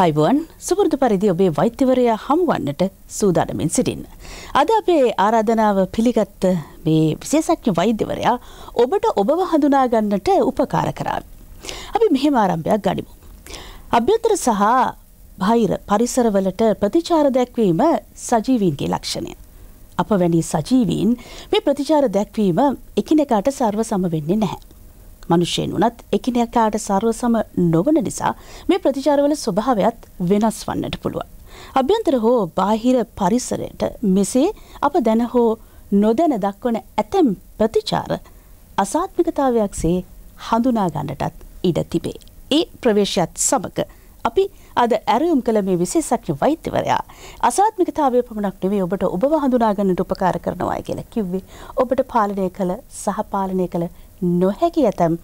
හයිබුවන් සුපුරදු පරිදි ඔබේ වෛත්‍යවරයා හමුවන්නට සූදානමින් සිටින්න. අද අපේ ආරාධනාව පිළිගත්ත මේ විශේෂඥ වෛද්‍යවරයා ඔබට ඔබව හඳුනාගන්නට උපකාර කරාව. අපි මෙහෙම ආරම්භයක් ගනිමු. අභ්‍යන්තර සහ බහිර පරිසරවලට ප්‍රතිචාර දැක්වීම සජීවීන්ගේ ලක්ෂණය. අප වැනි සජීවීන් මේ ප්‍රතිචාර දැක්වීම එකිනෙකාට සර්ව සම වෙන්නේ නැහැ. මනුෂ්‍යයෙන් වනත් එකිනෙකාට සර්ව සම නොවන නිසා මේ ප්‍රතිචාරවල ස්වභාවයත් වෙනස් වන්නට පුළුවන්. අභ්‍යන්තර හෝ බාහිර පරිසරයට මෙසේ අප දැන හෝ නොදැන දක්වන ඇතැම් ප්‍රතිචාර අසාත්මිකතාවයක් සේ හඳුනාගන්නටත් ඉඩ තිබේ. ඒ ප්‍රවේශයත් සමග අපි අද ඇරයුම් කළ මේ විශේෂඥ වෛත්‍යවරයා අසාත්මිකතාවය පමණක් නෙවෙයි ඔබට ඔබව හඳුනාගන්නට උපකාර කරනවා කියලා කිව්වේ ඔබට පාලනය කළ සහ පාලනය කළ නොහැකි ඇතැම්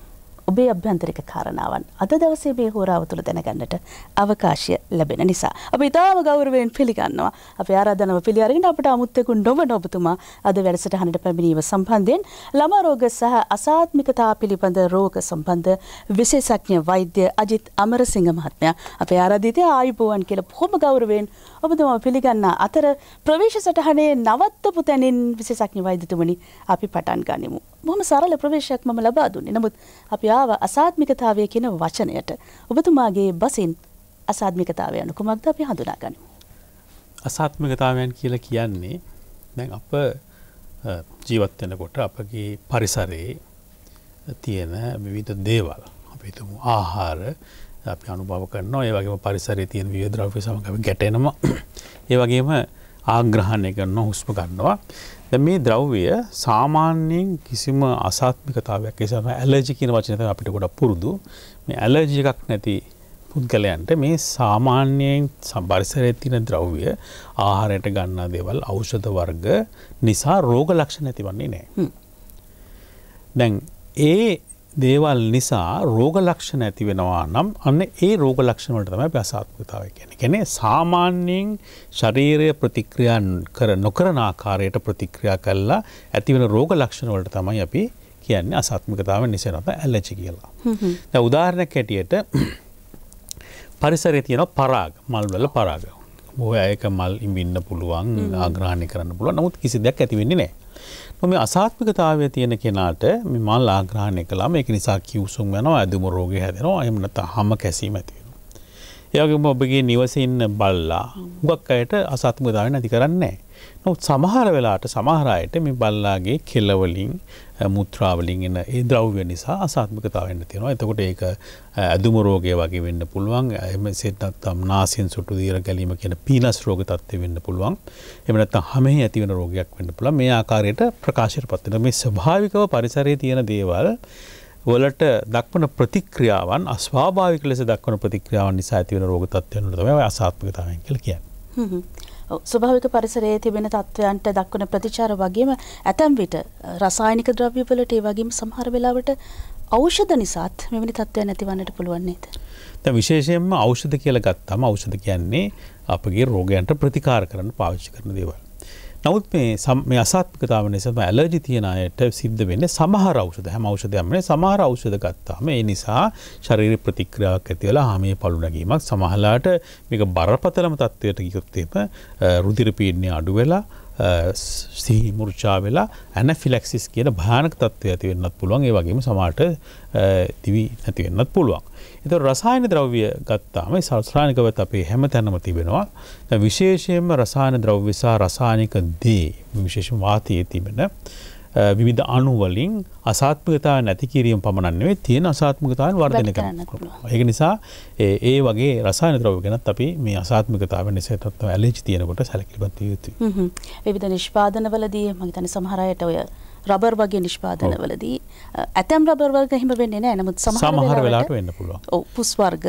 ඔබේ අභ්‍යන්තරික කාරණාවන් අද දවසේ මේ හෝරාව තුළ දැනගන්නට අවකාශය ලැබෙන නිසා. අප ඉතාම ගෞරවයෙන් පිළිගන්නවා අප ආරාධනව පිළිගන්න අපට අමුත්තෙකු නොවන ඔබතුමා අද වැඩසටහනට පැමිණීම සම්බන්ධයෙන් ළමා රෝග සහ අසාත්මිකතා පිළිබඳ රෝග සම්බන්ධ විශේෂඥ වෛද්‍ය අජිත් අමරසිංහ මහත්මයා අපේ ආරාධිතය ආයුබෝවන් කියලා බොහොම ගෞරවයෙන් ඔබතුමා පිළිගන්න අතර ප්‍රවේශ සටහනේ නවත්තපු තැනින් විශේෂඥ වෛද්‍යතුමනි අපි පටන් ගනිමු. බොහොම සරල ප්‍රවේශයක් මම ලබා දුන්නේ. නමුත් අපි ආව අසාත්මිකතාවය කියන වචනයට. ඔබතුමාගේ බසින් අසාත්මිකතාවය anu කුමක්ද අපි හඳුනාගනිමු. අසාත්මිකතාවයන් කියලා කියන්නේ දැන් අප ජීවත් වෙනකොට අපගේ පරිසරයේ තියෙන විවිධ දේවල් අපි හිතමු ආහාර අපි අනුභව කරනවා ඒ වගේම පරිසරයේ තියෙන විවිධ ද්‍රව්‍ය සමග අපි ගැටෙනවා ඒ වගේම ආග්‍රහණය කරනවා හුස්ම ගන්නවා මේ ද්‍රව්‍ය සාමාන්‍යයෙන් කිසිම අසාත්මිකතාවයක් එසම ඇලජි කියන වචනත අපිට ගොඩක් පුරුදු මේ ඇලජි එකක් නැති පුද්ගලයන්ට මේ සාමාන්‍යයෙන් සම්බරිසරයතින ද්‍රව්‍ය ආහාරයට ගන්නා දේවල් අෞෂධ වර්ග නිසා රෝග ලක්ෂ නැතිවන්නේ නෑ. දැන් ඒ දේවල් නිසා රෝග ලක්ෂණ ඇති වෙනවා නම් අන්න ඒ රෝග ලක්ෂණවලට තමයි ප්‍රසාත්මතාව කියන කෙනෙ සාමාන්‍යයෙන් ශරීරය ප්‍රතික්‍රියන් කර නොකරන ආකාරයට ප්‍රතික්‍රියා කල්ලා ඇතිවෙන රෝග ලක්ෂණවලට තමයි අපි කියන්නේ අසාත්මිකතාව නිසනත ඇල්ලචි කියලා. උදාහරණ කැටියට පරිසරය තියෙන පරාග මල්වල පරාගව. බොහ අයක මල් ඉඹින්න පුළුවන් ආග්‍රහණය කරන්න පුළුව නමුත් කිසි දෙයක් ඇතිවෙන්නේ නෑ. නොම අසාත්මිකතාවය තියෙන කෙනාට මල් ආග්‍රහණය කලාම එක නිසා කිවසුම් යනවා ඇදම රෝග හැදෙනවා එමනත හම කැසීම ඇතිවෙන. ඒගේම ඔබගේ නිවසින්න බල්ලා ගක් අයට අසාත්මදාව නැති කරන්නේ. නොත් සමහර වෙලාට සමහරයට මේ බල්ලාගේ කෙල්ලවලින් මුත්‍රාවලින් එන ඒ ද්‍රව්‍ය නිසා අසාත්මකතාවන්න තියෙනවා එතකොට ඒක ඇදුම රෝගය වගේ වෙන්න පුළුවන් එම සෙටනත්තම් නාසින් සුටු දීර ගැලීම කියෙන පිනස් රෝග තත්ත්ය වෙන්න පුළුවන් එමනත් හමේ ඇතිවෙන රෝගයක් වන්න පුළ මේ ආකාරයට ප්‍රකාශයට පත්වන මේ ස්භාවිකව පරිසරය තියෙන දේවල් වලට දක්වන ප්‍රතික්‍රියාවන් අස්වාභාවික ලෙස දක්වන ප්‍රතික්‍රියාවන් නිසා ඇතිවෙන රෝගතත්වයනට තම අසාත්මකතාවන් කළ කියන්න. ස්වභාවික පරිසරයේ තිබෙන තත්ත්වයන්ට දක්වන ප්‍රතිචාර වගේම ඇතැම් විට රසායනික ද්‍රව්‍යවලට ඒ වගේම සමහර වෙලාවට ඖෂධ නිසාත් මෙවැනි තත්ත්වයන් ඇතිවන්නට පුළුවන් නේද? දැන් විශේෂයෙන්ම ඖෂධ කියලා ගත්තම ඖෂධ කියන්නේ අපගේ රෝගයන්ට ප්‍රතිකාර කරන්න පාවිච්චි කරන දේවල්. නවත් මේ අසාත්කතාව නිසම ඇලජි තියනයට සිද්ධ වෙන්න සමහර අවෂද හැම අවෂදයමන සමහර අවෂද ගත්තාම ඒ නිසා ශරීර ප්‍රතික්‍රයක් ඇතිවලා හමේ පලුනැගීමක් සමහලාට මේක බරපතලම තත්ත්වයට ගියොත්තේම රුදිරපීඩනය අඩුවෙලා සිහි මුරචා වෙලා ඇන ෆිලෙක්සිස් කියන භානක තත්ව ඇතිවෙන්නත් පුළුවන් ඒ වගේම සමාට දිවී නැතිවෙන්නත් පුළුවන්. එත රසායන ද්‍රව්‍ය ගත්තාම සල්ස්්‍රානිකවත් අපේ හැම තැනම තිබෙනවා. විශේෂයෙන්ම රසායන ද්‍රව්‍යසා රසානික දේ විශේෂ වාතයේ තිබෙන විවිධ අනුවලින් අසාත්මකතා නැතිකිරීම පමණන්නේ තියෙන අසාත්මකතාවන් වර්ධන කරන්න ඒක නිසා ඒ වගේ රසාන ද්‍රව ගැනත් අපි මේ අසාත්මකතාව නිසතත්ව ඇලෙච් තියෙනකොට සැලකිලිපත් යුතු විවිධ නිෂ්පාදනවලදී මගතන සමහරයට ඔය රබර් වගේ නිෂ්පාදනවලදී ඇතැම් රබර් වර්ග හිම වෙන්නේ නෑ නමුත් සමහර වෙලාට වෙන්න පුළුවන් පුස්වර්ග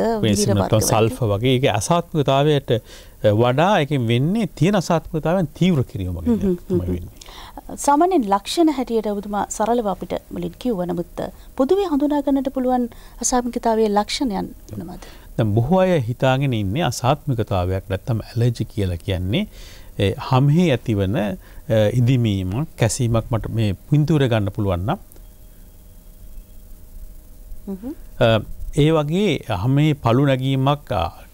සල්ෆ වගේ ඒ අසාත්මකතාවයට වඩා එක වෙන්නේ තියෙන අසාත්මකතාවන් තීව්‍ර කිරීම වගේ වෙන්නේ සාමාන්‍යයෙන් ලක්ෂණ හැටියට ඔබතුමා සරලව අපිට මුලින් කිව්ව නමුත් පොදුවේ හඳුනා ගන්නට පුළුවන් අසාත්මිකතාවයේ ලක්ෂණයන් මොනවද? දැන් බොහෝ අය හිතාගෙන ඉන්නේ අසාත්මිකතාවයක් නැත්තම් ඇලර්ජි කියලා කියන්නේ හම්හි ඇතිවන ඉදිමීමක් කැසීමක් මට මේ පින්තූර ගන්න පුළුවන් නම් ඒ වගේ හමේ පලු නැගීමක්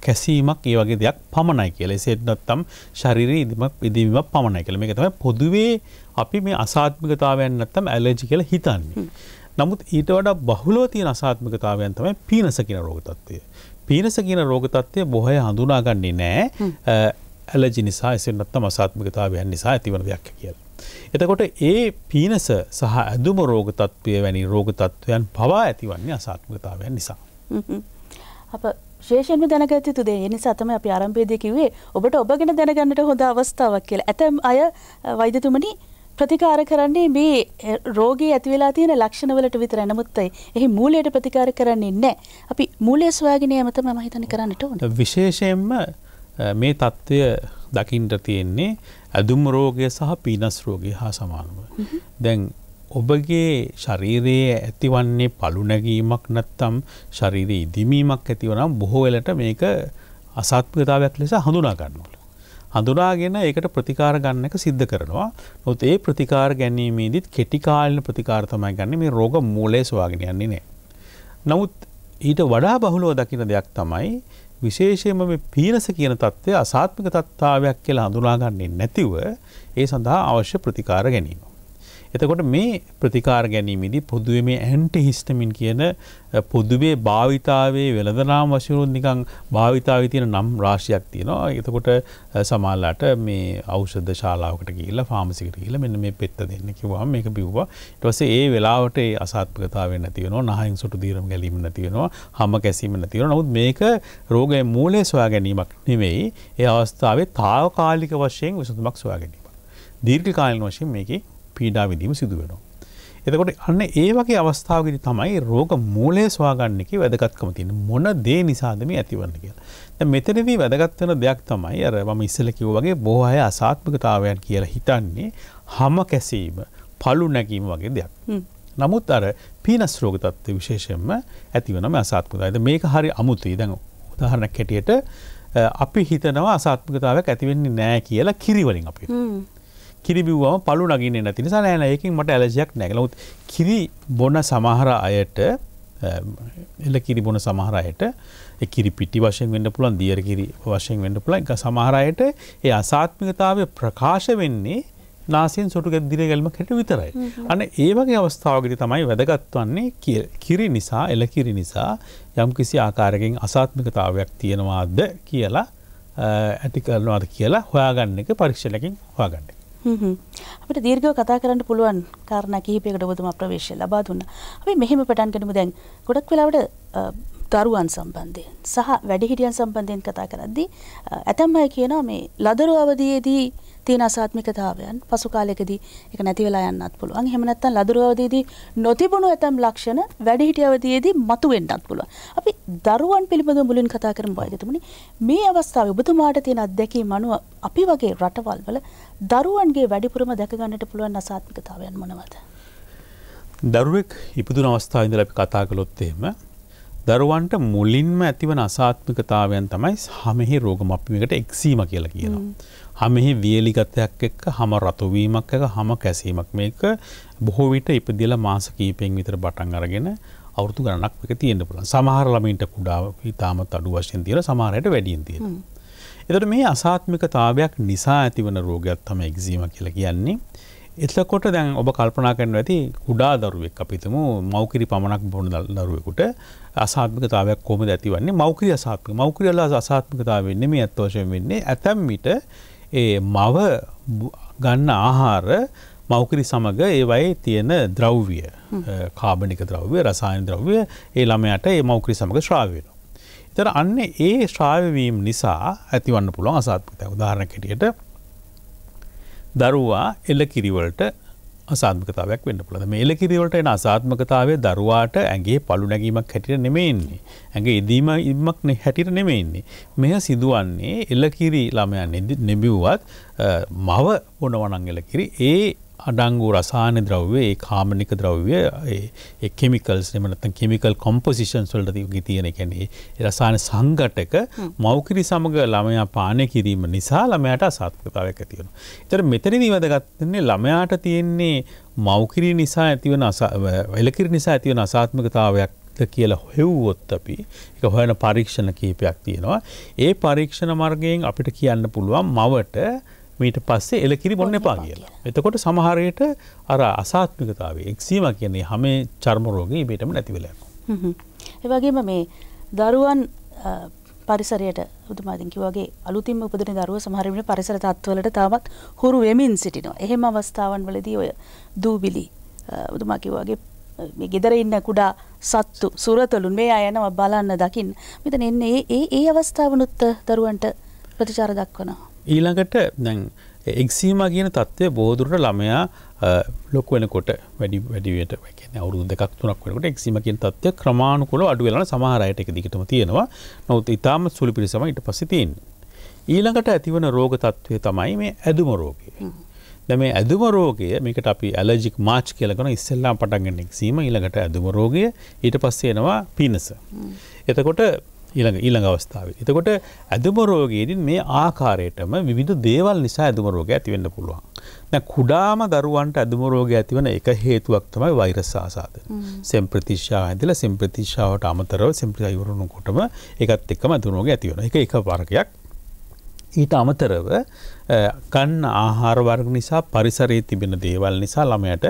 කැසීමක් ඒ වගේ දෙයක් පමණයි කියල සෙට්නත්තම් ශරිරී ඉදිමක් ඉදිවීමක් පමණයි කළ මේ තම පොදුවේ අපි මේ අසාත්මිකතාවයන් නැත්තම් ඇලජි කියලා හිතන්නේ. නමුත් ඊට වඩා බහුලෝ තියෙන අසාත්මිකතාවයන් තමයි පීනස කියන රෝගතත්වය. පීනස කියන රෝගතත්වය බොහය හඳුනාගන්නේ නෑ ඇලජි නිසා එසෙන්නත්තම අසාත්මිකතාවයන් නිසා ඇතිවන දෙයක් කියලා. එතකොට ඒ පීනස සහ ඇදුම රෝගතත්වය වැනි රෝගතත්වයන් පවා ඇතිවන්නේ අසාත්මිකතාවයන් නිසා. අප ශේෂෙන්ම දැනගත යුතු දේ නිසා තමයි අපි ආරම්භයේදී කිව්වේ ඔබට ඔබ ගැන දැනගන්නට හොඳ අවස්ථාවක් කියලා. ඇතම් අය වෛද්‍යතුමනි ප්‍රතිකාර කරන්නේ මේ රෝගී ඇතිවෙලා තියෙන ලක්ෂණවලට විතර නමුත් එහි මූලයට ප්‍රතිකාර කරන්නේ නැහැ. අපි මූලය සොයාගෙන යෑම තමයි මම හිතන්නේ කරන්නට ඕනේ. විශේෂයෙන්ම මේ தত্ত্বය දකින්න තියෙන්නේ ඇදුම් රෝගය සහ පීනස් රෝගය හා සමානව. දැන් ඔබගේ ශරීරයේ ඇතිවන්නේ පළුනැගීමක් නැත්තම් ශරීරයේ ඉදිමීමක් ඇතිවනම් බොහෝ වෙලට මේක අසත්ප්‍රතාවයක් ලෙස හඳුනා ගන්නවා. හඳුනාගෙන ඒකට ප්‍රතිකාර ගන්න එක සිද්ධ කරනවා නොත් ඒ ප්‍රතිකාර ගැනීමේදත් කෙටිකාලන ප්‍රතිකාරතමයි ගන්න මේ රෝග මූලේස්වාගෙන යන්නේ නෑ. නමුත් ඊට වඩා බහුලෝ දකින දෙයක් තමයි විශේෂයම මේ පීනස කියන තත්ත්වය අසාත්මික තත්තාවයක් කියලා හඳුනාගන්නේ නැතිව ඒ සඳහා අවශ්‍ය ප්‍රතිකාර ගැනීම. එතකොට මේ ප්‍රතිකාර ගැනීමේදී පොදුවේ මේ ඇන්ට හිස්ටමින් කියන පොදුවේ භාවිතාවේ වෙළඳනාම් වශයරුන් නිකං භාවිතාව තියෙන නම් රාශියක් තියෙනවා එතකොට සමාල්ලාට මේ අවෂද ශාලාවකට කියල ෆාමසිකට කියල මෙන්න මේ පෙත්ත දෙන්න කිවා මේක බිව්වා ටවස ඒ වෙලාවට අසාත්පකතාව නැතිවන නහයින් සුට දීරම් ගැලීම නැතිවෙනවා හම කැසීම නැතිවෙන නොත් මේක රෝගය මූලේ සොයා ගැනීමක් නෙවෙයි ඒ අවස්ථාවේ තාවකාලික වශයෙන් විසඳුමක් සොයා ගැනීම. දීර්ඝ කාලීන වශයෙන් මේකේ පීඩා විදීම සිදුවෙනවා. එතකොට අන්න ඒ වගේ අවස්ථාවගනි තමයි රෝග මූලේ ස්වාගන්නක වැදගත්කම තියෙන මොන දේ නිසාදම ඇතිවන්න කියලා මෙතනදී වැදගත්වන දෙයක් තමයි අර ම ඉස්සලකිව වගේ බෝහය අසාත්මකතාවයන් කියලා හිතන්නේ හම කැසීම පලු නැකීම වගේ දෙයක්. නමුත් අර පීනස් රෝගතත්ව විශේෂෙන්ම ඇතිවනම අසාත්මකතායිද මේක හරි අමුතුයි දැඟ උදාහරණක් හැටියට අපි හිතනවා අසාත්මකතාවක් ඇතිවෙන්නේ නෑ කියලා කිරිවලින් අපි. කිරිබිව්වම පලු නගින්න නැති නිසා නෑන ඒකින් මට ඇලජයක් නැගලොත් කිරි බොන සමහර අයට එල කිරි බොන සමහරයට කිරි පිටි වශයෙන් වෙන්න පුළන් දියර කිරි වශයෙන් වෙන්න පුළන් එක සමහරයට ඒ අසාත්මිකතාවය ප්‍රකාශ වෙන්නේ නාසියෙන් සොටු ගැදිර ගැල්ම කෙට විතරයි. අන ඒවගේ අවස්ථාවගට තමයි වැදගත්වන්නේ කිරි නිසා එල කිරි නිසා යම් කිසි ආකාරකින් අසාත්මිකතාවයක් තියෙනවාද කියලා ඇති කරනවාද කියලා හොයාගන්න එක පරීක්ෂණකින් හොයාගන්න. අපට දීර්ඝව කතා කරන්න පුළුවන් කාරණා කිහිපයකට ඔබතුමා ප්‍රවේශය ලබා දුන්නා. අපි මෙහෙම පටන් ගනිමු දැන්. ගොඩක් වෙලාවට දරුවන් සම්බන්ධයෙන් සහ වැඩිහිටියන් සම්බන්ධයෙන් කතා කරද්දී ඇතැම් අය කියනවා මේ ලදරු අවධියේදී තියෙන අසාත්මිකතාවයන් පසු කාලයකදී ඒක නැති වෙලා යන්නත් පුළුවන්. එහෙම නැත්නම් ලදරු අවදීදී නොතිබුණු ඇතම් ලක්ෂණ වැඩිහිටි අවදීදී මතුවෙන්නත් පුළුවන්. අපි දරුවන් පිළිබඳව මුලින් කතා කරමු වයිදතුමනි. මේ අවස්ථාවේ ඔබතුමාට තියෙන අත්දැකීම අනුව අපි වගේ රටවල් වල දරුවන්ගේ වැඩිපුරම දැක ගන්නට පුළුවන් අසාත්මිකතාවයන් මොනවද? දරුවෙක් ඉපදුන අවස්ථාව ඉඳලා අපි කතා කළොත් එහෙම දරුවන්ට මුලින්ම ඇතිවන අසාත්මිකතාවයන් තමයි සමෙහි රෝගමප්පීමකට එක්සීම කියලා කියනවා. හමෙහි වියලිගතයක් එක්ක හම රතුවීමක් එක හම කැසීමක් මේක බොහෝ විට ඉපදිල මාස කීපෙන් විතර බටන් අරගෙන අවුරතු ගණක් එක තියෙන්න්න පුළන් සමහර ළමින්ට කුඩා ඉතාමත් අඩු වශයෙන් තියෙන සමහරයට වැඩියෙන් තියෙන. එතට මේ අසාත්මිකතාවයක් නිසා ඇතිවන රෝගයක් තම එක්සීම කියලා කියන්නේ. එතකොට දැන් ඔබ කල්පනා කරන ඇති කුඩා දරුවෙක් අපිතම මෞකිරි පමණක් බොුණ දරුවෙකුට අසාත්මිකතාවයක් කොම ඇතිවන්නේ මෞකරිය අසාත්ක මෞකරියල්ලා අසාත්මිකතාවවෙන්නේ මේ ඇත්වශයෙන් වෙන්නේ ඇතැම්මිට මව ගන්න ආහාර මවකිරි සමඟ ඒවයි තියෙන ද්‍රව්විය කාබනික ද්‍රව්‍ය රසායන ද්‍රව්‍ය ඒ ළමයට ඒ මවකරි සමඟ ශ්‍රාවෙන. තර අන්න ඒ ශ්‍රාවවීම් නිසා ඇතිවන්න පුළුවන් අසාත්පතය උදාහරණ කෙටියට දරුවා එල්ල කිරිවලට අසාත්මකතාවයක් වන්න පුළද මේලකිරවලට එන අසාත්මකතාවේ දරුවාට ඇගේ පලු නැගීමක් හැටිර නෙමෙන්නේ. ඇගේ ඉදීම ඉමක් හැටිර නෙමෙන්නේ. මෙය සිදුවන්නේ එල්ලකිරී ළමයන් නෙබිව්වත් මව බොනවනංගලකිරි ඒ අඩංගු රසාන ද්‍රව්වේ කාමනික ද්‍රව්‍ය කෙමිකල්ස් එමනත කෙමිකල් කොම්පසිෂන් සොල්ට ගි තියෙන කැනේ රසාන සංගටක මෞකිරි සමඟ ළමයා පානය කිරීම නිසා ළමයට අසාත්කතාවක් ඇතිවන. තර මෙතන දීවදගත්තන්නේ ළමයාට තියෙන්නේ මෞකිරි නිසා ඇතිවන වෙලකිරි නිසා ඇතිවන අසාත්මකතාවයක් කියලා හෙව්වොත් අපි එක හොයන පරීක්ෂණ කීපයක් තියෙනවා. ඒ පරීක්ෂණ මර්ගයෙන් අපිට කියන්න පුළුවන් මවට මීට පස්සේ එලකිරි බොන්න එපා කියලා. එතකොට සමහරයට අර අසාත්මිකතාව එක්සීම කියන්නේ හමේ චර්මරෝගී බේටම නැතිවලයක්. එවගේම මේ දරුවන් පරිසරයට උතුමාදකි වගේ අලුතින් උපදන දරුව සමහරමට පරිසර තත්වලට තාමත් හුරු වෙමින් සිටිනවා. එහෙම අවස්ථාවන් වලදී ඔය දූබිලි උතුමාකි වගේ ගෙදර ඉන්න කුඩා සත්තු සුරතලුන් මේ අයනව බලන්න දකිින් මෙතන එන්නේ ඒ ඒ අවස්ථාවනුත්ත දරුවන්ට ප්‍රතිචාර දක්වනවා. ඊළඟට දැන් එක්සීම කියන තත්ත්වය බෝදුරට ළමයා ලොක් වෙනකොට වැඩි වැඩිවට අවුරුදු දෙකක් තුනක් වෙනකොට එක්සීම කියන තත්ත්වය ක්‍රමාණුකොල අඩු වෙලා සමහරයට එක දිගටම තියෙනවා නොත් ඉතාම සුළි පිරිසම ඊට පසිතින්. ඊළඟට ඇතිවන රෝග තත්ත්වය තමයි මේ ඇදුම රෝගය. මේ ඇදුම රෝගය මේකට අපි ඇලජික් මාච් කියලකන ඉස්සල්ලා පටන්ගෙනෙක් සීම ඊළඟට ඇදුම රෝගය ඊට පස්සේනවා පිණස. එතකොට ඊළඟ ඊළඟ අවස්ථාව. එතකොට ඇදුමරෝගයේදින් මේ ආකාරයටම විධ දේවල් නිසා ඇදුමරෝග ඇතිවෙන්න පුළුවන්. දැ කුඩාම දරුවන්ට ඇදුමරෝග ඇතිවන එක හේතුවක් තමයි වෛරසාසාද. සෙම්ප්‍රතිශා ඇඳල සෙම්ප්‍රතිශාවට අමතරව සෙම්ප්‍රියවරුණු කොටම එකත් එක්කම ඇදුනෝග ඇතිවන එක එක වර්ගයක් ඊට අමතරව කන්න ආහාරවර්ග නිසා පරිසරයේ තිබෙන දේවල් නිසා ළමයට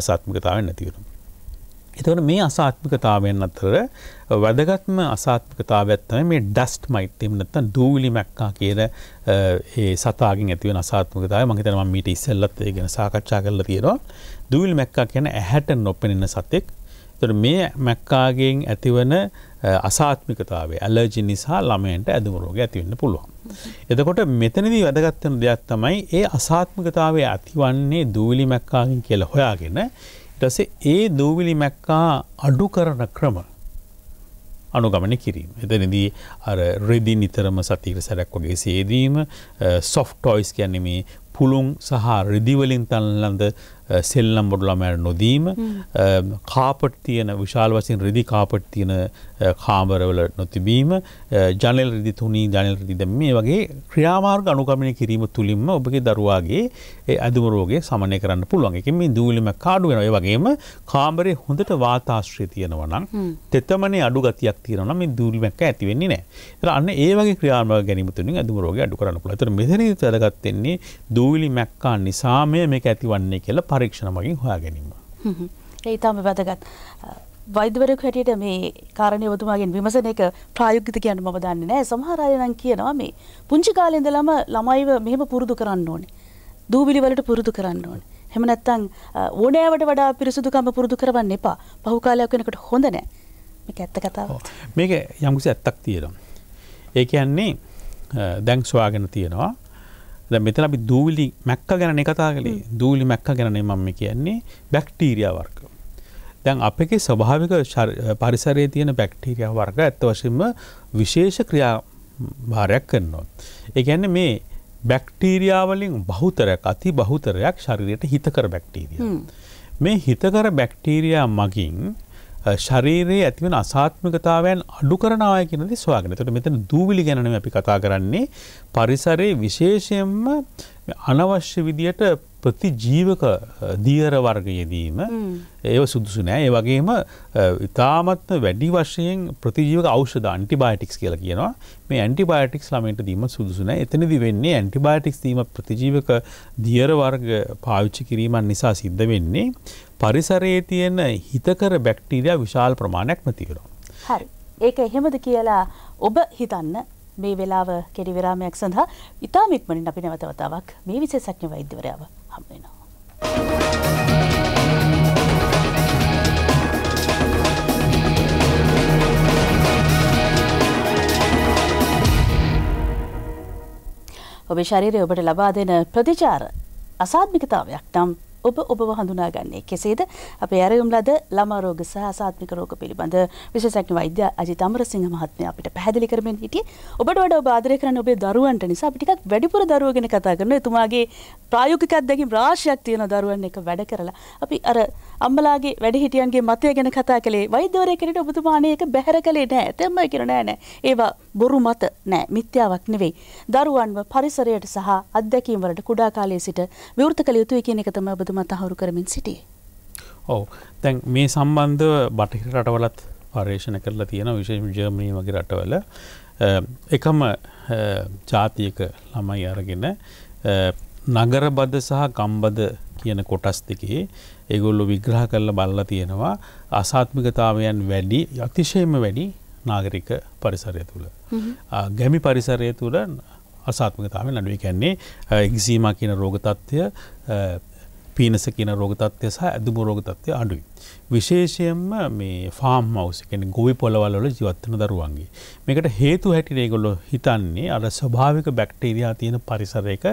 අසාත්මිකතාව නැතිවරුම්. එතකට මේ අසාත්මිකතාවෙන් අතර වැදගත්ම අසාත්මිකතාවත්තම මේ ඩස්ට මයිතම නත්ත දූලි මැක්කා කියර සතාගෙන් ඇතිව අසාත්මකතාව මහිතනම මීට ඉස්සල්ලත් ගෙන සාකච්ඡා කරල තියෙනවා දූල් මැක්කා කියන ඇහැට නොපෙනන්න සතෙක් තොට මේ මැක්කාගෙන් ඇතිවන අසාත්මිකතාවේ ඇලජි නිසා ළමයන්ට ඇදමරෝග ඇතිවෙන්න පුළුවන්. එතකොට මෙතනදී වැදගත්තන දෙයක් තමයි ඒ අසාත්මිකතාවේ ඇතිවන්නේ දූලි මැක්කාගෙන් කියල හොයාගෙන ටස ඒ දූවිලි මැක්කා අඩු කරන ක්‍රම අනුගමන කිරීම. එතනදී රෙදි නිතරම සතිීර සැරක් වගේ සේදීම සොෆ්ටෝයිස් කියන්නේ මේ පුළුන් සහ රෙදිවලින් තල්ලඳ සෙල්ලම් බොඩුලමෑට නොදීම කාපට් තියන විශාල වසින් රෙදි කාපට් තියන කාමරවල නොතිබීම ජනල් රදි තුනී ජනල් රදිද මේ වගේ ක්‍රියාමාර්ග අනුගමනය කිරීම තුළින්ම ඔබගේ දරුවාගේ ඒ ඇදුම රෝගේ සමනය කරන්න පුළුවන් එක මේ දූලිම කාඩුවෙන ඔය වගේම කාමරේ හොඳට වාතාශ්‍රය තියෙනවනම් තෙතමනේ අඩු ගතියක් තියෙනවනම් මේ දූලිමැක්ක ඇතිවෙන්නේ නෑ රන්න ඒ වගේ ක්‍රියාම ගැනීමතුනින් ඇදුම රෝග අඩු කරන්න පුළතර මෙදරී තරගත්තෙන්නේ දූවිලි මැක්කා නිසාමය මේක ඇතිවන්නේ කියලා පරීක්ෂණ මගින් හොයා ගැනීම. ඒතාම වැදගත් වෛදවරක හැටියට මේ කාරණය ඔබතුමාගෙන් විමසන එක ප්‍රායුක්තික කියන්න මම දන්නේ නැහැ. සමහර අය නම් කියනවා මේ පුංචි කාලේ ඉඳලම ළමයිව මෙහෙම පුරුදු කරන්න ඕනේ. දූවිලි වලට පුරුදු කරන්න ඕනේ. එහෙම නැත්නම් ඕනෑවට වඩා පිරිසුදුකම පුරුදු කරවන්න එපා. පහු කාලයක් වෙනකොට හොඳ නැහැ. මේක ඇත්ත කතාව. මේක යම්කිසි ඇත්තක් තියෙනවා. ඒ කියන්නේ දැන් සොයාගෙන තියෙනවා. දැන් මෙතන අපි දූවිලි මැක්ක ගැන කතා කළේ. දූවිලි මැක්ක ගැන මම කියන්නේ බැක්ටීරියා වර්ග. දැන් අපගේ ස්වභාවික පරිසරයේ තියෙන බැක්ටීරියා වර්ග ඇත්ත වශයෙන්ම විශේෂ ක්‍රියා භාරයක් කරනවා. ඒ කියන්නේ මේ බැක්ටීරයාාවලින් බහුතරයක් අති බහුතරයක් ශරිරයට හිතකර බැක්ටීරිය. මේ හිතකර බැක්ටීරයා මගින් ශරීරයේ ඇතිවන අසාත්මිකතාවයන් අඩු කරනාය කියනද ස්වාගෙන තට මෙතන දූවිලි ගැනම අපි කතා කරන්නේ පරිසරයේ විශේෂයෙන්ම අනවශ්‍ය විදියට ප්‍රතිජීවක දීර වර්ගයේදීම ඒ සුදුසු නෑ ඒ වගේම ඉතාමත්ම වැඩි වශයෙන් ප්‍රතිජීවක අවෂද අන්ටිබයටික්ස් කියලා කියනවා මේ ඇන්ටිබයටික්ස් ළමට දීම සුදුසුන එතනදි වෙන්නේ ඇන්ටිබයටික්ස් දීම ප්‍රතිජීවක දියරවර්ග පාවිච්චි කිරීමන් නිසා සිද්ධ වෙන්නේ පරිසරයේ තියෙන හිතකර බැක්ටීරයා විශාල් ප්‍රමාණයක් නැතිකරවා. හරි ඒක එහෙමද කියලා ඔබ හිතන්න මේ වෙලාව කෙඩිවිරාමයක් සඳහා ඉතාමික්මනින් අපි නැවතවතාවක් මේ විසේ සඥ වෛද්‍යවරයාාව. හම් වෙනවා. ඔබේ ශරීරය ඔබට ලබා දෙන ප්‍රතිචාර අසාත්මිකතාවයක් නම් ඔබ ඔබව හඳුනාගන්නේ කෙසේද අපේ ඇරයුම් ලද ළමා රෝග සහ අසාත්මික රෝග පිළිබඳ විශේෂඥ වෛද්‍ය අජිත් අමරසිංහ මහත්මයා අපිට පැහැදිලි කරමින් හිටියේ ඔබට වඩා ඔබ ආදරය කරන ඔබේ දරුවන්ට නිසා අපි ටිකක් වැඩිපුර දරුවෝ ගැන කතා කරනවා එතුමාගේ ප්‍රායෝගික අත්දැකීම් රාශියක් තියෙන දරුවන් එක වැඩ කරලා අපි අර අම්මලාගේ වැඩිහිටියන්ගේ මතය ගැන කතා කළේ වෛද්‍යවරයෙකුට ඔබතුමාණේක බැහැර කළේ නෑ. එතෙන්මයි කියන නෑ නෑ. ඒවා බොරු මත නෑ. මිත්‍යාවක් නෙවෙයි. දරුවන්ව පරිසරයට සහ අත්දැකීම් වලට කුඩා කාලයේ සිට විවෘත කළ යුතුයි කියන එක තමයි ඔබතුමා තහවුරු කරමින් සිටියේ. ඔව්. දැන් මේ සම්බන්ධව බටහිර රටවලත් පර්යේෂණ කරලා තියෙන විශේෂම ජර්මනී වගේ රටවල එකම ජාතියක ළමයි අරගෙන නගරබද සහ කම්බද කියන කොටස් දෙකේ ඒගොල්ලො විග්‍රහ කරල බල්ල තියෙනවා අසාත්මිකතාවයන් වැඩි අතිශයම වැඩි නාගරික පරිසරය තුළ. ගැමි පරිසරය තුළ අසාත්මකතාව නඩුවේ කැන්නේ එක්සීම කියන රෝගතත්වය පීනස කියන රෝගතත්වය සහ ඇදුම රෝගතත්වය අඩුයි. විශේෂයෙන්ම මේ ෆාම් මවස් කෙන ගොවි පොළවල්ල ජීවත්වන දරුවන්ගේ. මේකට හේතු හැටිනේ ගොල්ලො හිතන්නේ අර ස්වභාවික බැක්ටේරයා තියෙන පරිසරයක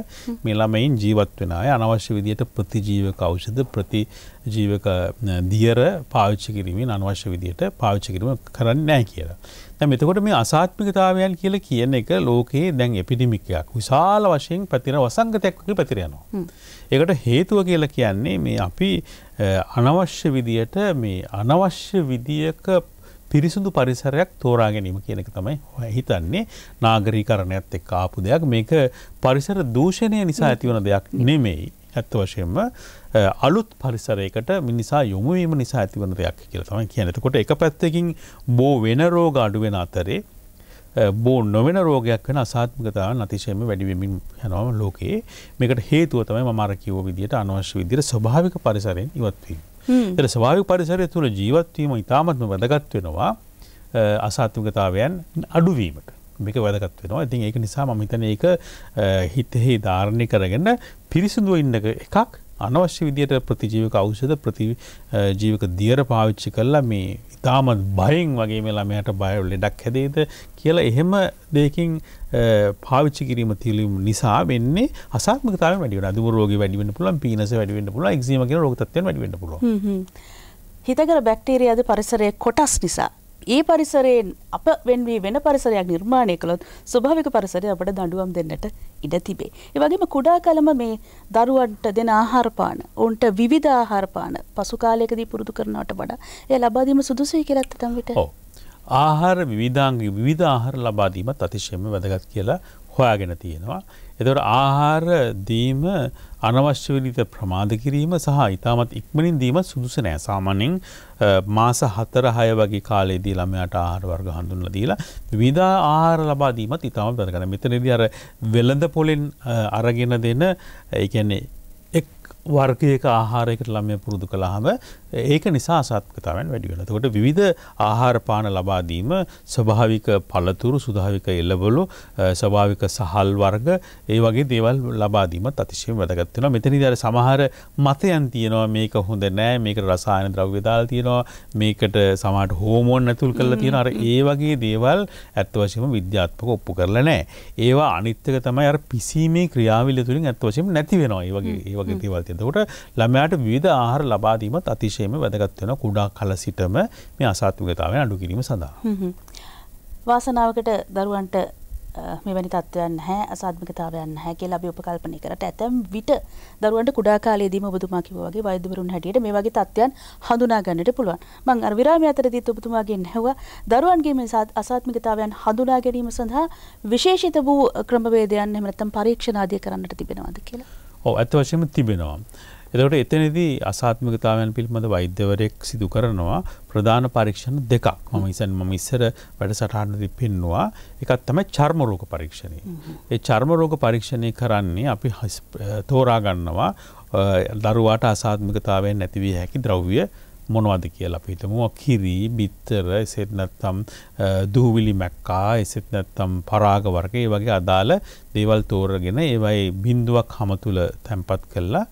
මෙළමයින් ජීවත්වෙන අය අනවශ්‍ය විදියට ප්‍රතිජීවක අවෂද ප්‍රතිජීවක දියර පාවිච්චි කිරීමෙන් අනවශ්‍ය විදියට පාවිච්චි කිරීම කරන්න නෑ කියලා. මෙතකොට මේ අසාත්මිකතාවයන් කියල කියන එක ලෝකයේ දැන් එපිඩිමිකයක් විශාල වශයෙන් පැතින වසංගතයක්ක පැතිරයනවා. ඒකට හේතුව කියල කියන්නේ මේ අපි අනවශ්‍ය විදියට මේ අනවශ්‍ය විදියක පිරිසුදු පරිසරයක් තෝරා ගැනීම කියනක තමයි හිතන්නේ නාගරීකරණයත් එක් ආපු දෙයක් මේක පරිසර දූෂණය නිසා ඇතිවන දෙයක් නෙමෙයි. ඇත්ත වශයෙන්ම අලුත් පරිසරයකට මිනිසා යොමුවීම නිසා ඇතිවන දෙයක් කියල තම කියනතකොට එක පැත්තකින් බෝ වෙන රෝග අඩුවෙන අතරේ බෝ නොවෙන රෝගයක් වෙන අසාත්මකතාව නතිශයම වැඩිවෙමින් යනවම ලෝකයේ මේකට හේතුව තමයි මරකිවෝ විදියට අනවශ්‍ය විදිර ස්භාවික පරිසරයෙන් ඉවත්වීම. එ ස්භාවික පරිසරය තුළ ජීවත්වීම ඉතාමත්ම වැදගත් වෙනවා අසාත්මකතාවයන් අඩුවීමට. මේක වැදගත් වෙනවා ඉතින් ඒක නිසා මම හිතන ඒක හිතෙහි ධාරණය කරගන්න පිරිසිදුව ඉන්න එකක් අනවශ්‍ය විදියට ප්‍රතිජීවක අවෂද ප්‍රතිජීවක දියර පාවිච්චි කල්ලා මේ ඉතාමත් බයින් වගේ මෙලා මෙයට බයවල් ලෙඩක් හැදේද කියලා එහෙම දෙකින් පාවිච්චි කිරීම තිලීම නිසා වෙන්නේ අසාත්මකතාව වැඩිවෙන අදුව රෝග වැඩිවෙන්න පුළුවන් පිනස වැඩිවෙන්න පුළුවන් එක්සීම කියන රෝග තත්ත්වයෙන් වැඩිවෙන්න පුළුවන් හිතකර බැක්ටීරියාද පරිසරයේ කොටස් නිසා ඒ පරිසරයෙන් අප වෙන්වී වෙන පරිසරයක් නිර්මාණය කළොත් ස්වභාවික පරිසරය අපට දඬුවම් දෙන්නට ඉඩ තිබේ. ඒ වගේම කුඩා කලම මේ දරුවන්ට දෙන ආහාර පාන, ඔවුන්ට විවිධ ආහාර පාන පසු කාලයකදී පුරුදු කරනවට වඩා ඒ ලබා දීම සුදුසුයි කියලා අත්දැකම් විට. ඔව්. ආහාර විවිධාංග විවිධ ආහාර ලබා දීමත් අතිශයම වැදගත් කියලා හොයාගෙන තියෙනවා. එතවට ආහාර දීම අනවශ්‍ය විලිත ප්‍රමාධ කිරීම සහ ඉතාමත් ඉක්මනින් දීම සුදුස නෑ සාමනෙන් මාස හතර හය වගේ කාලේදී ළමයට ආහාර වර්ග හඳුන්ල දීලා විදා ආහාර ලබා දීමත් ඉතාම වැරගන මෙතනද අර වෙළඳ පොලෙන් අරගෙන දෙන ඒකන්නේ එක් වර්ගයක ආහාරයකට ළමය පුරුදු කළහම ඒක නිසා සත්කතාවන් වැඩිවෙන. තකොට විධ ආහාරපාන ලබාදීම ස්වභාවික පළතුරු සුදාවික එල්ලබොලු ස්භාවික සහල් වර්ග ඒ වගේ දේවල් ලබාදීම අතිශය වැදගත්වෙන මෙතනි දර සමහර මතයන් තියෙනවා මේක හොඳ නෑ මේක රසායන ද්‍රව්‍යදාල් තියෙනවා මේකට සමට හෝමෝන් ඇතුල් කල තියෙන අර ඒ වගේ දේවල් ඇත්වශම විද්‍යාත්මක ඔප්පු කරල නෑ. ඒවා අනිත්තක තමයි අර පිසීමේ ක්‍රියාවිල තුළින් ඇත්වශම නැතිවෙනවා ඒ වගේ ඒ වගේ දේවල් තියෙනකොට ළමයාට විධ ආහාර ලබාදීමත් අතිශය අතිශයම වැදගත්වෙන කුඩා කල සිටම මේ අසාත්වගතාවෙන් අඩු කිරීම සඳහා. වාසනාවකට දරුවන්ට මෙවැනි තත්ත්වයන් හැ අසාධමිකතාවයන් හැ කියලා අපි උපකල්පනය කරට ඇතැම් විට දරුවන්ට කුඩා කාලයේදීම ඔබතුමා කිව්වා වගේ වෛද්‍යවරුන් හැටියට මේ වගේ තත්ත්වයන් හඳුනා ගන්නට පුළුවන්. මම අර විරාමය අතරදීත් ඔබතුමාගෙන් ඇහුවා දරුවන්ගේ මේ අසාධමිකතාවයන් හඳුනා ගැනීම සඳහා විශේෂිත වූ ක්‍රමවේදයන් එහෙම නැත්නම් පරීක්ෂණ ආදී කරන්නට තිබෙනවද කියලා? ඔව් ඇත්ත වශයෙන්ම තිබෙනවා. එතකොට එතනදී අසාත්මකතාවයන් පිළිබඳ වෛද්‍යවරයෙක් සිදු කරනවා ප්‍රධාන පරීක්ෂණ දෙකක්. මම ඉතින් මම ඉස්සර වැඩසටහනදී පෙන්නවා. එකක් තමයි චර්ම රෝග පරීක්ෂණය. ඒ චර්ම රෝග පරීක්ෂණය කරන්නේ අපි තෝරා ගන්නවා දරුවාට අසාත්මකතාවයෙන් නැති විය හැකි ද්‍රව්‍ය මොනවද කියලා අපි හිතමු කිරි බිත්තර එසෙත් නැත්නම් දූවිලි මැක්කා එසෙත් නැත්නම් පරාග වර්ග ඒ වගේ අදාළ දේවල් තෝරගෙන ඒවයි බිඳුවක් හැම තුල තැම්පත් කළා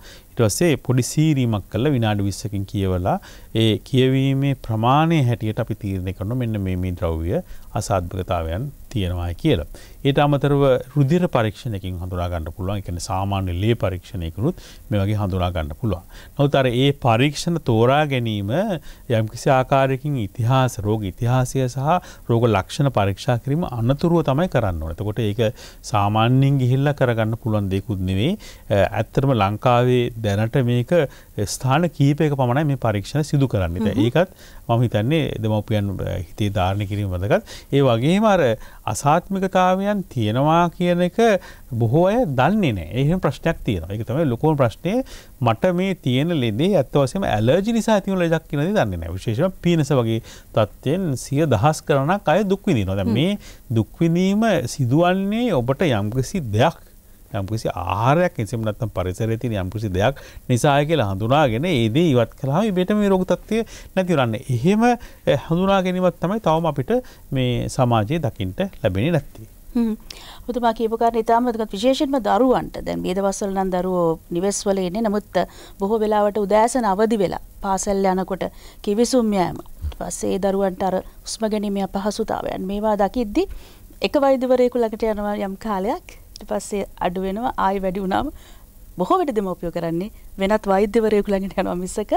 ඉටවසේ පොඩි සීරීමක් කල විනාඩි විස්සකින් කියවලා ඒ කියවීමේ ප්‍රමාණය හැටියට අපි තීරණය කරනු මෙන්න මේ මේ ද්‍රව්‍ය අසාධභගතාවයන් තියෙනවා කියලා. ඒට අමතරව රුදිර පරීක්ෂණයකින් හඳුනාගන්න පුළුවන් එකන සාමාන්‍ය ලේ පරීක්ෂණයකුරුත් මේ වගේ හඳුනාගන්න පුළුවන්. නොවතර ඒ පරීක්ෂණ තෝරා ගැනීම යම්කිසි ආකාරයකින් ඉතිහාස රෝග ඉතිහාසය සහ රෝග ලක්ෂණ පරීක්ෂා කිරීම අනතුරුව තමයි කරන්න ඕන. එතකොට ඒක සාමාන්‍යයෙන් ගිහිල්ලා කරගන්න පුළුවන් දෙයක්ුත් නෙවෙයි. ඇත්තටම ලංකාවේ දැනට මේක ස්ථාන කීපයක පමණයි මේ පරීක්ෂණ සිදු කරන්න ඒකත් මම හිතන්නේ දෙමවපියන් හිතේ ධාරණය කිරීම වැදගත් ඒ වගේම අර අසාත්මිකතාවයන් තියෙනවා කියන එක බොහෝ අය දන්නේ නෑ එහෙම ප්‍රශ්නයක් තියෙන එක තමයි ලොකෝම ප්‍රශ්නය මට මේ තියෙන ලෙදේ ඇත්තවසම ඇලර්ජි නිසා ඇතිවන ලෙදක් කියනද දන්නේ නෑ විශේෂ පිනස වගේ තත්ත්වයෙන් සිය දහස් කරනක් අය දුක්විදිනවා දැ මේ දුක්විඳීම සිදුවන්නේ ඔබට යම්කිසි දෙයක් යම්කිසි ආරයක් නිසම නත්තම් පරිසරයතින යම්කිසි දෙයක් නිසාය කියලා හඳුනාගෙන ඒදේ ඉවත් කලාම බෙට මේ රෝගතත්වය නැතිවරන්න. එහෙම හඳුනාගැනීමත් තමයි තවම අපිට මේ සමාජයේ දකිින්ට ලැබෙන නැත්ති. ඔතුමා කීපකාර ඉතාමත්ගත් විශේෂෙන්ම දරුවන්ට දැන් බේදවස්සල නම් දරුවෝ නිවෙස්වල එන්නේ නමුත් බොහෝ වෙලාවට උදෑසන අවදි වෙලා පාසල් යනකොට කිවිසුම් යෑම පස්සේ ඒ දරුවන්ට අර උස්ම ගැනීමේ අපහසුතාවයන් මේවා දකිද්දි එක වෛද්‍යවරයෙකු ළඟට යනවා යම් කාලයක් ඊට පස්සේ අඩු වෙනවා ආයි වැඩි වුණාම බොහෝ වෙට දෙමෝපියෝ කරන්නේ වෙනත් වෛද්‍යවරයෙකු ළඟට යනවා මිසක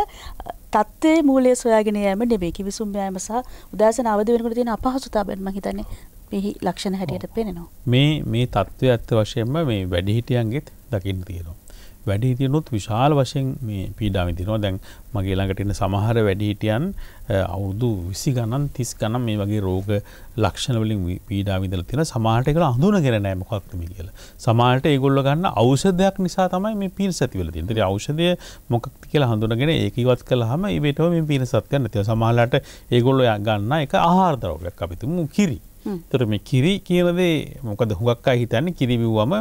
තත්ත්වයේ මූලයේ සොයාගෙන යෑම නෙවෙයි කිවිසුම් යෑම සහ උදාසන අවදි වෙනකොට තියෙන අපහසුතාව ගැන මම හිතන්නේ මෙහි ලක්ෂණ හැටියට පේනවා මේ මේ තත්ත්වය ඇත්ත වශයෙන්ම මේ වැඩිහිටියන්ගෙත් දකින්න තියෙනවා වැඩි හිටියනුත් විශාල වශයෙන් මේ පීඩා විඳිනවා දැන් මගේ ළඟට එන සමහර වැඩි හිටියන් අවුරුදු 20 ගණන් 30 ගණන් මේ වගේ රෝග ලක්ෂණ වලින් පීඩා විඳලා තියෙන සමහරට ඒගොල්ලෝ හඳුනගෙන නැහැ මොකක්ද මේ කියලා. සමහරට ඒගොල්ලෝ ගන්න ඖෂධයක් නිසා තමයි මේ පීඩස ඇති වෙලා තියෙන්නේ. ඒ ඖෂධය මොකක්ද කියලා හඳුනගෙන ඒක ඉවත් කළාම ඊබේටම මේ පීඩසත් ගන්න තියෙනවා. සමහරලාට ඒගොල්ලෝ ගන්න එක ආහාර ද්‍රව්‍යයක් අපි තුමු කිරි. ඒතර මේ කිරි කියන දේ මොකද හුඟක් අය හිතන්නේ කිරි බිව්වම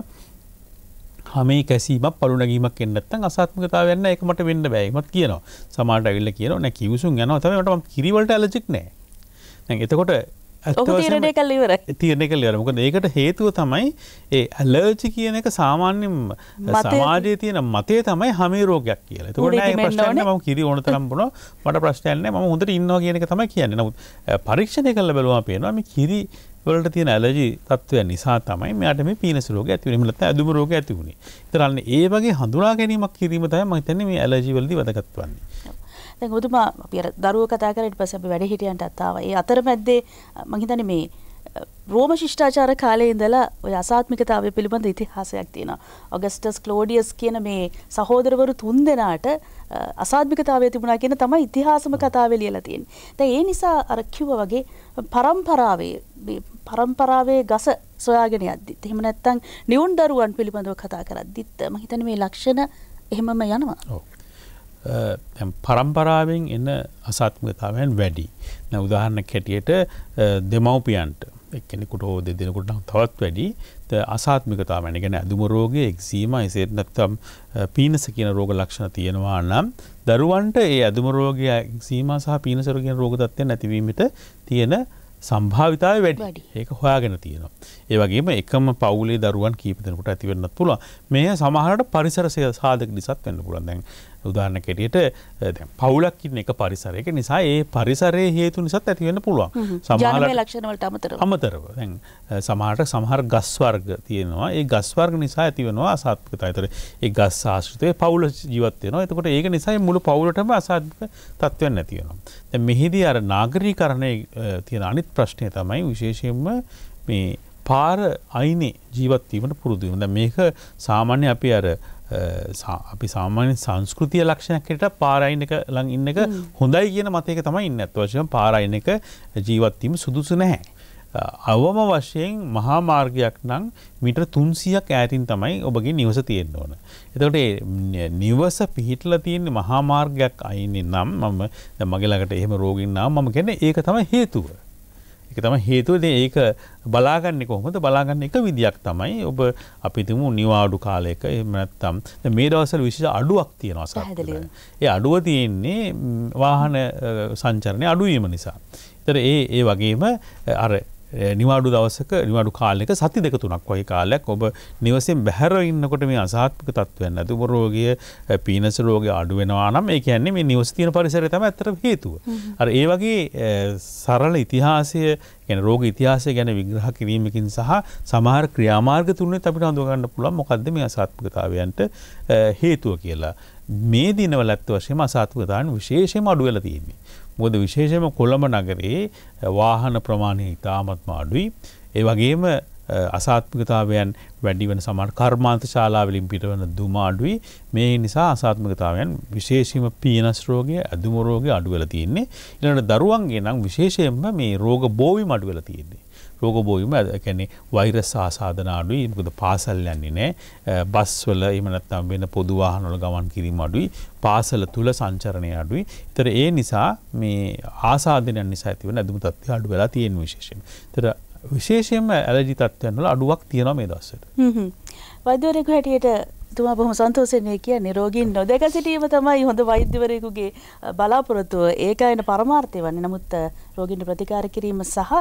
හමේ කැසීමක් පලුනැගීමක් එන්නත්තන් අසාත්මකතාව වෙන්න එකමට වෙන්න බෑමත් කියනවා සමාට ඇවිල්ල කියන නැ කිවසුන් යන තමට කිරිවලට ඇලජික් නෑ එතකොට තිරණ කල යරමක ඒකට හේතුව තමයි ඒ ඇලර්ජි කියන එක සාමාන්‍යෙන් සමාජය තියන මතේ තමයි හමේ රෝගයක් කියල ම කිරි ඕන තරම්බුණ මට ප්‍රශ්නයන ම හොඳට ඉන්නවා කියනක තම කියන්න නමුත් පරීක්ෂණය කල්ල බැලවා පේනවා කිරි වලට තියෙන ඇලජි තත්වය නිසා තමයි මෙයාට මේ පීනස රෝග ඇතිවීමට ඇදුම රෝග ඇති වුණේ. ඉතරන්නේ ඒ වගේ හඳුනා ගැනීමක් කිරීම තමයි මම හිතන්නේ මේ ඇලර්ජි වලදී වැදගත් වන්නේ. දැන් ඔබතුමා අපි අර දරුවෝ කතා කරලා ඊට පස්සේ අපි වැඩ හිටියන්ටත් ආවා. ඒ අතරමැද්දේ මම හිතන්නේ මේ රෝම ශිෂ්ඨාචාර කාලේ ඉඳලා ඔය අසාත්මිකතාවය පිළිබඳ ඉතිහාසයක් තියෙනවා. ඔගස්ටස් ක්ලෝඩියස් කියන මේ සහෝදරවරු තුන්දෙනාට අසාත්මිකතාවය තිබුණා කියන තමයි ඉතිහාසම කතාවේ ලියලා තියෙන්නේ. දැන් ඒ නිසා අර කිව්වා වගේ පරම්පරාවේ පරම්පරාවේ ගස සොයාගෙන අද්දිත් එහෙම නැත්තං නිවුන් දරුවන් පිළිබඳව කතා කරද්දිත් මහිතන මේ ලක්ෂණ එහෙමම යනවා. පරම්පරාවෙන් එන්න අසාත්මකතාවයන් වැඩි. නැ උදාහරණ කැටියට දෙමව්පියන්ට එක්කෙනෙකුට හෝ දෙදෙනකුට නම් තවත් වැඩි අසාත්මිකතාවයන ගැන ඇදුම රෝගය එක්සීම එසේට නැත්තම් පීනස කියන රෝග ලක්ෂණ තියෙනවා නම් දරුවන්ට ඒ ඇදුම රෝගය එක්සීම සහ පීනසරගෙන රෝගතත්වය නැතිවීමට තියෙන සම්භාවිතාව වැඩි ඒක හොයාගෙන තියෙනවා. ඒවගේම එකම පවුලේ දරුවන් කීපතනකට ඇතිවෙන්න තුළ මේ සමහට පරිසරසය සාධක නිසත් වන්න පුළන් දැන් උදාරණ කෙටියට පවුලක්කින්න එක පරිසරයක නිසා ඒ පරිසරය හේතු නිසත් ඇතිවෙන්න පුළුවන් සමහල ලක්ෂණවලට අමතර අමතරව සමහට සමහර ගස්වර්ග තියෙනවා ඒ ගස්වර්ග නිසා ඇතිවෙනවා අසාත්කතා අතර ඒ ගස් ආශ්‍රතය පවුල ජීවත්වයනවා එතකොට ඒක නිසයි මුළු පවුලටම අසාධික තත්ත්වයන් නැතිවෙනවා මෙහිදී අර නාගරී කරණය තියෙන අනිත් ප්‍රශ්නය තමයි විශේෂයෙන්ම මේ පාර අයිනේ ජීවත්වීමට පුරුදුවීම මේක සාමාන්‍ය අපි අර අපි සාමාන්‍ය සංස්කෘතිය ලක්ෂණකට පාරයින එක ලං ඉන්න එක හොඳයි කියන මතයක තමයි ඉන්න ඇත් වශයෙන් පාරයින එක ජීවත්වීම සුදුසු නැහැ. අවම වශයෙන් මහාමාර්ගයක් නම් මිට තුන්සියක් ඇතින් තමයි ඔබගේ නිවස තියෙන්න්න ඕන. එතකට නිවස පිහිටල තියෙන මහාමාර්ගයක් අයින්නේ නම් මම මගේලකට එහෙම රෝගින්නාව මම ගැන ඒක තම හේතුව. එක තම හේතුවද ඒක බලාගන්න කොහොමද බලාගන්න එක විදියක් තමයි ඔබ අපිතුම නිවාඩු කාලයක එමනත්තම් මේ දවසල් විශෂ අඩුවක් තියෙනවා ඒ අඩුව තියෙන්නේ වාහන සංචරණය අඩුවීම නිසා. තර ඒ ඒ වගේම අර නිවාඩු දවසක නිවාඩු කාලෙක සති දෙක තුනක් වගේ කාලයක් ඔබ නිවසෙන් බැහැර ඉන්නකොට මේ අසාත්මක තත්ත්වයන් ඇතුම රෝගිය පීනස රෝග අඩුවෙනවා නම් ඒ කියන්නේ මේ නිවස තියෙන පරිසරය තම ඇතර හේතුව. අර ඒ වගේ සරල ඉතිහාසය ගැන රෝග ඉතිහාසය ගැන විග්‍රහ කිරීමකින් සහ සමහර ක්‍රියාමාර්ග තුනේ අපිට හඳුගන්න පුළුවන් මොකක්ද මේ අසාත්මකතාවයන්ට හේතුව කියලා. මේ දිනවල ඇත්ත වශයෙන්ම අසාත්මකතාවන් විශේෂයෙන්ම අඩු වෙලා තියෙන්නේ. මොද විශේෂම කොළඹ නගරේ වාහන ප්‍රමාණය ඉතාමත්ම අඩුයි. ඒ වගේම අසාත්මකතාවයන් වැඩිවන සමට කර්මාන්ත ශාලාවලින් පිටවන දුමාඩුයි මේ නිසා අසාත්මකතාවයන් විශේෂම පීනස්රෝගය ඇදුමරෝගය අඩුවල තියෙන්නේ ඉළට දරුවන්ගේ නම් විශේෂයෙන්ම මේ රෝග බෝවි මඩුවල තියෙන්නේ. ලෝක බෝයම ඇැනෙ වෛරස් ආසාධනාඩුයි මකද පාසල් යන්නේ නෑ බස්වල එමනත්තම් වෙන පොදුවාහනොල ගමන් කිරීම අඩුයි පාසල තුළ සංචරණය අඩුයි තර ඒ නිසා මේ ආසාධනය නිසා ඇතිවන ඇදම තත්ව අඩු වෙලා තියෙන් විශේෂෙන් තර විශේෂයෙන්ම ඇලජි තත්වයන්ල අඩුවක් තියෙන මේ දස්සට වදවරෙකු හැටියට තුමා බොහොම සන්තෝසනය කිය නිරෝගින් නොදැක සිටීම තමයි හොඳ වෛද්‍යවරයෙකුගේ බලාපොරොත්තුව ඒක එන පරමාර්ථය වන්නේ නමුත් රෝගින්ට ප්‍රතිකාර කිරීම සහ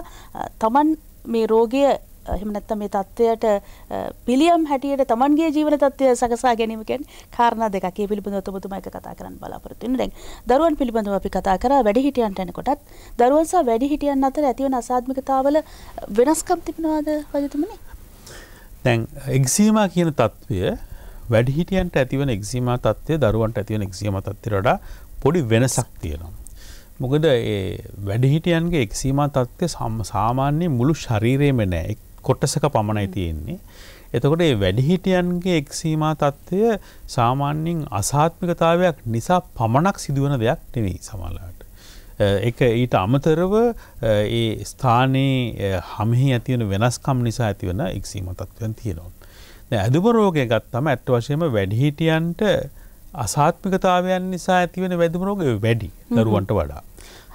තමන් මේ රෝගය එහෙම නැත්නම් මේ தත්වයට පිළියම් හැටියට Tamanගේ ජීවන தත්වය සකසා ගැනීමකෙන් කාරණා දෙකක්. ඒ පිළිබඳව ඔබතුමා එක කතා කරන්න බලාපොරොත්තු වෙනවා. දැන් දරුවන් පිළිබඳව අපි කතා කරා වැඩිහිටියන්ට එනකොටත් දරුවන් සහ වැඩිහිටියන් අතර ඇතිවන අසාධ්මිකතාවල වෙනස්කම් තිබෙනවද වජිතුමනි? දැන් එක්සීමා කියන தත්වය වැඩිහිටියන්ට ඇතිවන එක්සීමා தත්වය දරුවන්ට ඇතිවන එක්සීමා தත්වයට වඩා පොඩි වෙනසක් තියෙනවා. මොකද වැඩිහිටියන්ගේ එක්සීම තත්ත්ය සාමාන්‍ය මුළු ශරීරයම නෑ කොට්ටසක පමණයි තියෙන්නේ. එතකොට ඒ වැඩිහිටියන්ගේ එක්සීම තත්ත්වය සාමාන්‍යෙන් අසාත්මිකතාවයක් නිසා පමණක් සිදුවන දෙයක් නෙවෙයි සමල්ලාට. එක ඊට අමතරව ඒ ස්ථානයේ හමෙහි ඇතිවන වෙනස්කම් නිසා ඇතිවන එක්සීම තත්ත්වයන් තියෙනවා. ඇදුමරෝගය ගත්තම ඇත්ත වශයම වැඩිහිටියන්ට අසාත්මිකතාවයන් නිසා ඇතිවෙන වැදුමරෝගය වැඩි දරුවන්ට වඩා.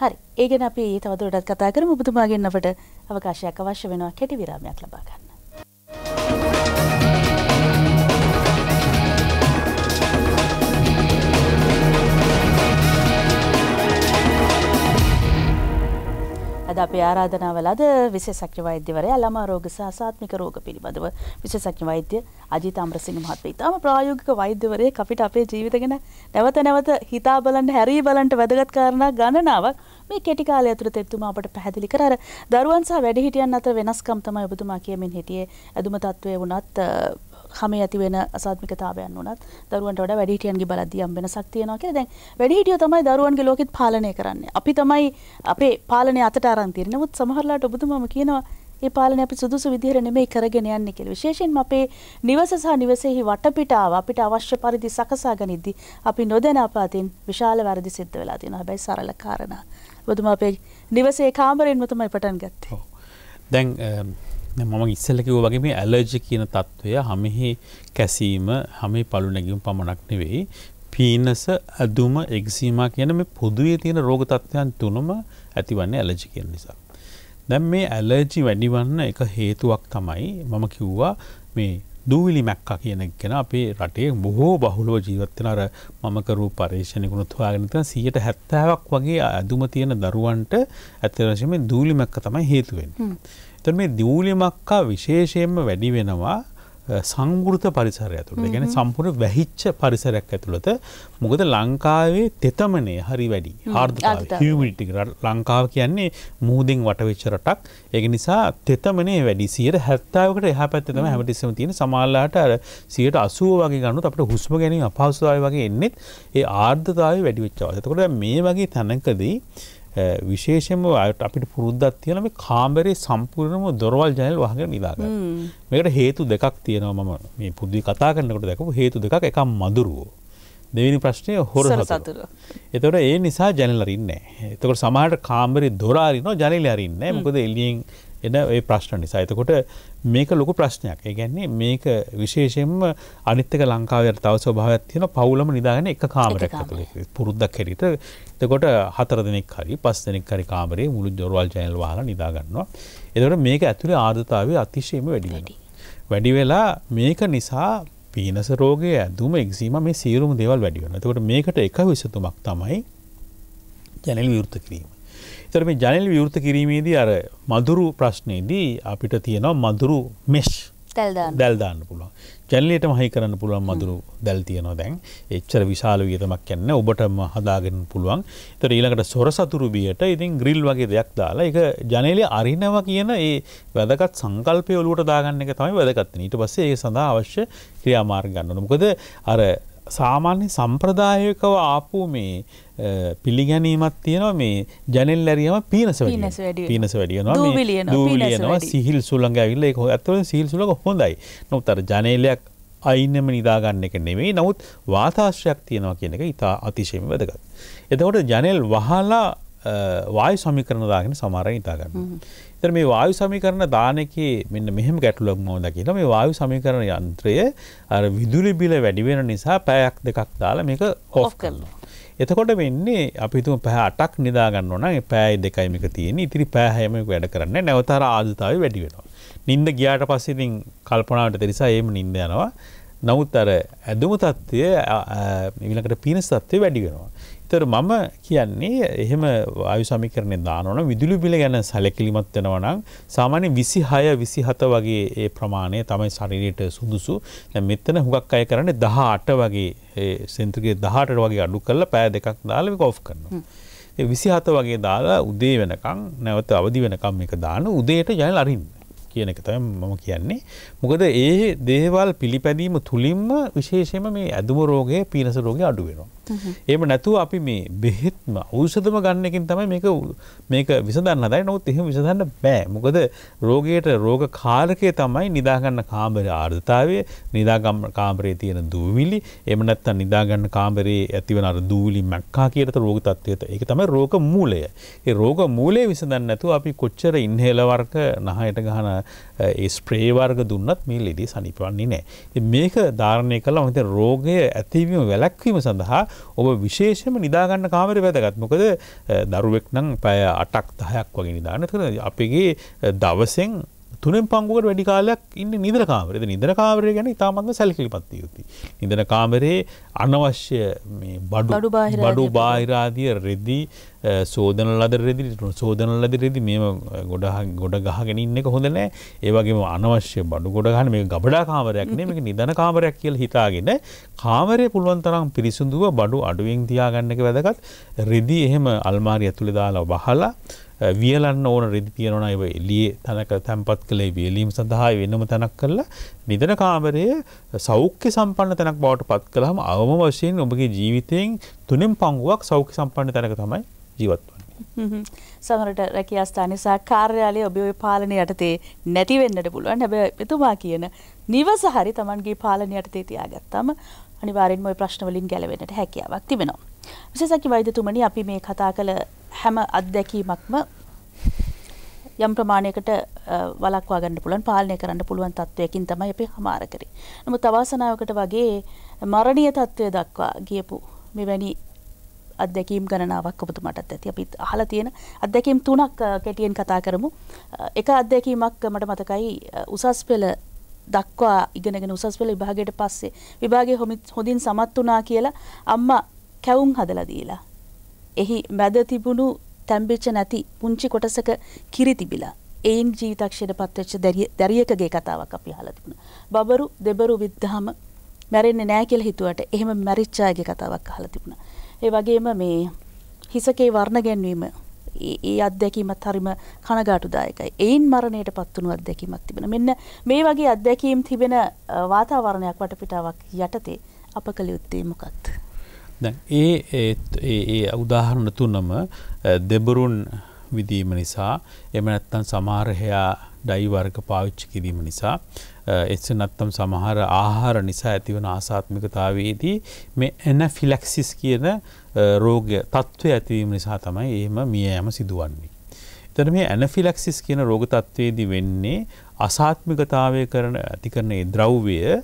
හරි ඒ ගැන අපි තවදුරටත් කතා කරමු ඔබතුමාගෙන් අපට අවකාශයක් අවශ්‍ය වෙනවා කෙටි විරාමයක් ලබා ගන්න. අද අපේ ආරාධනාවල අද විශේෂඥ වෛද්‍යවරයා ළමා රෝග සහ ආසාත්මික රෝග පිළිබඳව විශේෂඥ වෛද්‍ය අජිත් අමරසිංහ මහත්මයා. ඉතාම ප්‍රායෝගික වෛද්‍යවරයෙක් අපිට අපේ ජීවිත ගැන නැවත නැවත හිතා බලන්න, හැරී බලන්න වැදගත් කාරණා ගණනාවක් මේ කෙටි කාලය ඇතුළත එතුමා අපට පැහැදිලි කර අර දරුවන් සහ වැඩිහිටියන් අතර වෙනස්කම් තමයි ඔබතුමා කියමින් හිටියේ. ඇදුම තත්වයේ වුණත් හම ඇති වෙන අසාත්මිකතාවයන් වනත් දරුවන්ට වඩ වැඩිහිටියන්ගේ බලදියම් වෙනසක් තියෙනවා කියලා දැන් වැඩිහිටියෝ තමයි දරුවන්ගේ ලෝකෙත් පාලනය කරන්නේ. අපි තමයි අපේ පාලනය අතට අරන් තියෙන්නේ. නමුත් සමහරලාට ඔබතුමාම කියනවා ඒ පාලන අපි සුදුසු විදිහට නෙමෙයි කරගෙන යන්නේ කියලා. විශේෂයෙන්ම අපේ නිවස සහ නිවසේහි වටපිටාව අපිට අවශ්‍ය පරිදි සකසා ගනිද්දී අපි නොදැන අපාතින් විශාල වැරදි සිද්ධ වෙලා තියෙනවා. හැබැයි සරල කාරණා. ඔබතුමා අපේ නිවසේ කාමරෙන්ම තමයි පටන් ගත්තේ. දැන් මම ඉස්සලකිව වගේ මේ ඇලර්ජි කියන තත්ත්වය හමෙහි කැසීම හමේ පලු නැගියුම් පමණක් නෙවෙයි පීනස ඇදුම එක්සීම කියන මේ පොදුවේ තියෙන රෝග තත්ත්වයන් තුනම ඇතිවන්නේ ඇලජි කියන නිසා. දැන් මේ ඇලර්ජි වැඩිවන්න එක හේතුවක් තමයි මම කිව්වා මේ දූවිලි මැක්ක කියනක්ගෙන අපේ රටේ බොහෝ බහුලෝ ජීවත්තන අර මමකරු පර්ේෂණයකුණු තුවාගෙනත සියට හැත්තාවක් වගේ ඇදුම තියෙන දරුවන්ට ඇතරශම දූලි මැක්ක තමයි හේතුවෙන්. තර මේ දියූලි මක්කා විශේෂයෙන්ම වැඩි වෙනවා සංගෘත පරිසරය ඇතුළ ගැන සම්පුර වැහිච්ච පරිසරයක් ඇතුළත මොකද ලංකාවේ තෙතමනේ හරි වැඩි හාර්ධ හමිටි ලංකාව කියන්නේ මුහදින් වටවිච්චරටක් ඒක නිසා තෙතමනේ වැඩි සියට හැත්තාවකට එහ පැත්තම හැමටිස්සම තියෙන සමල්ලාට අර සියට අසුව වගේ ගන්නු අපට හුස්ම ගැනීම අපහසුදාව වගේ එන්නෙත් ඒ ආර්ධතාව වැඩිවිච්චාවතකොට මේ වගේ තැනකදී විශේෂම අයට අපිට පුරුද්දත් තියෙන මේ කාමරේ සම්පූර්ණම දොරවල් ජනල් වහගෙන නිදාගන්න. මේකට හේතු දෙකක් තියෙනවා මම මේ පුදුවි කතා කරනකොට දැකපු හේතු දෙකක් එකක් මදුරුවෝ. දෙවෙනි ප්‍රශ්නය හොර සතුර. එතකොට ඒ නිසා ජනල අරින්නේ. එතකොට සමහරට කාමරේ දොර අරිනවා ජනේල අරින්නේ. මොකද එළියෙන් එන ඒ ප්‍රශ්න නිසා එතකොට මේක ලොකු ප්‍රශ්නයක් ඒගැන්නේ මේක විශේෂෙන්ම අනිත්තක ලංකාවට තව ස්වභාවත් තියෙන පවුලම නිදාගෙන එක කාමරක් ඇතුළේ පුරුද්දක් හැරිට එතකොට හතර දෙනෙක් හරි පස් දෙනෙක් හරි කාමරේ මුළු ජොරවල් ජයල් වහලා නිදාගන්නවා එතකොට මේක ඇතුළේ ආර්ධතාවය අතිශයම වැඩි වැඩි වැඩි වෙලා මේක නිසා පීනස රෝගය ඇදුම එක්සීම මේ සීරුම් දෙවල් වැඩිවන තකොට මේකට එක විසතුමක් තමයි ජැනල් විෘත කිරීම තර මේ ජනල් විවෘත කිරීමේදී අර මදුරු ප්‍රශ්නයේදී අපිට තියෙනවා මදුරු මෙෂ් දැල්දාන්න පුළුවන් ජැල්ලට මහි කරන්න පුළුවන් මදුරු දැල් තියනවා දැන් එච්චර විශාල වියතමක් යන්න ඔබටම හදාගෙන පුළුවන් තර ඊළඟට සොර සතුරු බියට ඉතින් ග්‍රිල් වගේ දෙයක් දාලා එක ජනලය අරිනව කියන ඒ වැදකත් සංකල්පය ඔලුවට දාගන්න එක තමයි වැදගත්තන ඊට පස්සේ ඒ සඳහා අවශ්‍ය ක්‍රියාමාර්ග ගන්නන මොකද අර සාමාන්‍ය සම්ප්‍රදායකව ආපු මේ පිළිගැනීමත් තියෙනවා මේ ජනෙල් ඇරියම පීනස පිනස වැඩියනවා දූලියනවා සිහිල් සුළඟ ඇවිල්ල එක ඇතුව සිහිල් සුළඟ හොඳයි නොතර ජනේලයක් අයිනම නිදාගන්න එක නෙවෙයි නමුත් වාතාශ්‍රයක් තියෙනවා කියන එක ඉතා අතිශයම වැදගත්. එතකොට ජනෙල් වහලා වාය සමිකරණ දාගෙන සමහර ඉතාගන්න. තර මේ වායු සමීකරණ දානක මෙන්න මෙහම ගැටලුවක් මෝද කියලා මේ වායු සමීකරණ යන්ත්‍රය අර විදුලි බිල වැඩිවෙන නිසා පැයක් දෙකක් දාලා මේක හෝෆ් කරනවා. එතකොට වෙන්නේ අපිතුම පැහ අටක් නිදාගන්න ඕන පෑයි දෙකයිමික තියෙන ඉතිරි පෑහැමක වැඩ කරන්න නැවතර ආධතාව වැඩි වෙනවා. නින්ද ගියාට පස්සිතින් කල්පනාවට තෙරිසා ඒම නින්ද යනවා. නමුත් අර ඇදුම තත්ත්වය ඉලකට පිනස් තත්වය වැඩි වෙනවා. තර මම කියන්නේ එහෙම වායු සමිකරණය දානොන විදුලි බිල ගැන සැලකිලිමත් වෙනවනම් සාමාන්‍ය විසි හය විසි හත වගේ ඒ ප්‍රමාණය තමයි ශරිරයට සුදුසු මෙතන හුඟක් අය කරන්නේ දහ අට වගේ සෙන්ත්‍රගේ දහට වගේ අඩු කරලා පෑ දෙකක් දාලක ඔෆ් කරනවා. විසි හත වගේ දාලා උදේ වෙනකං නැවත අවදි වෙනකම් එක දාන උදේට ජයල් අරින්න. කියන එක තම මම කියන්නේ. මොකද ඒ දේවල් පිළිපැදීම තුළින්ම විශේෂම මේ ඇදුම රෝගය පිනස රෝගය අඩුවෙනවා. එම නැතුව අපි මේ බෙහෙත්ම ෞෂධම ගන්නකින් තමයි මේක මේක විසඳන්න හදයි නොත් එහෙම විසඳන්න බෑ මොකද රෝගයට රෝග කාරකය තමයි නිදාගන්න කාමර ආර්ධතාවය නිදාගම් කාමරේ තියෙන දූවිලි එම නැත්තන් නිදාගන්න කාමරේ ඇතිවන අර දූලි මැක්කා කියරත රෝග තත්වයට ඒක තමයි රෝග මූලය ඒ රෝග මූලේ විසඳන්න නැතුව අපි කොච්චර ඉන්හෙලවර්ක නහයට ගහන ඒ ස්ප්‍රේවර්ග දුන්නත් මේ ලෙඩේ සනිපවන්නේ නෑ මේක ධාරණය කලා මත රෝගය ඇතිවීම වැලැක්වීම සඳහා ඔබ විශේෂම නිදාගන්න කාමර වැදගත්මකද දරුවෙක් නම් පැය අටක් දහයක් වගේ නිදානතර අපගේ දවසෙන් තුනෙන් පංගුවට වැඩි කාලයක් ඉන්න නිදර කාමරයද නිදර කාමරය ගැන ඉතාමත්ම සැලකිලි පත්තිය යුතු. නිදන කාමරයේ අනවශ්‍ය බඩු බඩු බාහිරාදිය රෙදි සෝදන ලද රෙදි සෝදන ලද රෙදි මෙම ගොඩ ගොඩ ගහගෙන ඉන්න එක හොඳ නෑ ඒවගේම අනවශ්‍ය බඩු ගොඩගහන මේ ගබඩා කාමරයක් නේ මේක නිදන කාමරයක් කියලා හිතාගෙන කාමරය පුළුවන් තරම් පිරිසුඳුව බඩු අඩුවෙන් තියාගන්න එක වැදගත් රෙදි එහෙම අල්මාරි ඇතුලේ දාලා වහලා වියලන්න ඕන රෙදි තියෙනවන අව එලිය තැනක තැන්පත් කළේ වියලීම සඳහා වෙනම තැනක් කරලා නිදන කාමරය සෞඛ්‍ය සම්පන්න තැනක් බවට පත් කළහම අවම වශයෙන් ඔබගේ ජීවිතයෙන් තුනෙන් පංගුවක් සෞඛ්‍ය සම්පන්න තැනක තමයි ජීවත් වන්නේ. සමරට රැකිය අස්ථානිසා කාර්යාලය ඔබ ඔය පාලනය යටතේ නැතිවෙන්නට පුළුවන් හැබ එතුමා කියන නිවස හරි තමන්ගේ පාලන යටතේ තියාගත්තම අනිවාරෙන් ඔය ප්‍රශ්නවලින් ගැලවෙනට හැකියාවක් තිබෙනවා. විශසකි වෛදතුමනි අපි මේ කතා කළ හැම අත්දැකීමක්ම යම් ප්‍රමාණයකට වලක්වා ගන්න පුළුවන් පාලනය කරන්න පුළුවන් තත්වයකින් තමයි අපි හමාර කරේ. නමුත් අවාසනාවකට වගේ මරණීය තත්වය දක්වා ගියපු මෙවැනි අත්දැකීම් ගණනාවක් ඔබතුමාටත් ඇති. අපි අහලා තියෙන අත්දැකීම් තුනක් කැටියෙන් කතා කරමු. එක අත්දැකීමක් මට මතකයි උසස් පෙළ දක්වා ඉගෙනගෙන උසස් පෙළ විභාගයට පස්සේ විභාගයේ හොඳින් සමත් වුණා කියලා අම්මා කැවුම් හදලා දීලා එහි මැද තිබුණු තැම්බිච්ච නැති පුංචි කොටසක කිරි තිබිලා එයින් ජීවිතක්ෂයට පත්වෙච්ච දැරියකගේ කතාවක් අපි අහලා තිබුණා. බබරු දෙබරු විද්ධාම මැරෙන්නේ නැහැ කියලා හිතුවට එහෙම මැරිච්ච අයගේ කතාවක් අහලා තිබුණා. ඒ වගේම මේ හිසකේ වර්ණ ගැන්වීම ඒ අත්දැකීමත් හරිම කනගාටුදායකයි. එයින් මරණයට පත් වුණු අත්දැකීමක් තිබෙනවා. මෙන්න මේ වගේ අත්දැකීම් තිබෙන වාතාවරණයක් වටපිටාවක් යටතේ අප කළ යුත්තේ මොකක්ද? ඒ ඒ උදාහරණ තුනම දෙබරුන් විදීම නිසා එම නැත්තන් සමාරහයා ඩයිවර්ග පාවිච්චි කිරීම නිසා එස නත්තම් සමහර ආහාර නිසා ඇතිවන ආසාත්මිකතාවේදී මේ එන ෆිලක්සිස් කියන රෝග තත්ත්වය ඇතිවීම නිසා තමයි එහෙම මිය යම සිදුවන්නේ. එතන මේ ඇනෆිලක්සිස් කියන රෝග තත්ත්වයේදී වෙන්නේ අසාත්මිකතාවය කරන ඇති කරන ඒ ද්‍රව්‍යය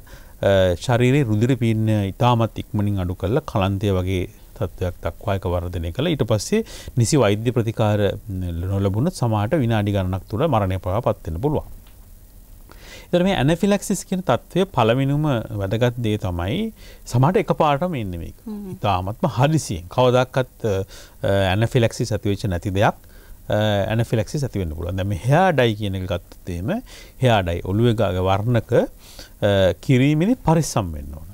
ශරීරයේ රුදිර පීන්න ඉතාමත් ඉක්මනින් අඩු කරලා කලන්තය වගේ තත්ත්වයක් දක්වායක වර්ධනය කළ ඊට පස්සේ නිසි වෛද්‍ය ප්‍රතිකාර නොලබුණ සමාට විනාඩි ගණනක් තුළ මරණය පවා පත්වෙන පුළුවන්. එතර මේ ඇනෆිලක්සිස් කියන තත්ත්වය පළවෙනුම වැදගත් දේ තමයි සමහට එක පාටම එන්නමක්. ඉතාමත්ම හදිසියෙන් කවදක්කත් ඇනෆිලක්සි සතිවෙච්ච නැති දෙයක් ඇනෆිලක්සි ඇතිවෙන්න පුළ දැම හයාඩයි කියන එක ගත්තතේම හයාඩයි ඔළුවගාග වර්ණක කිරීමනි පරිස්සම් වෙන්න ඕන.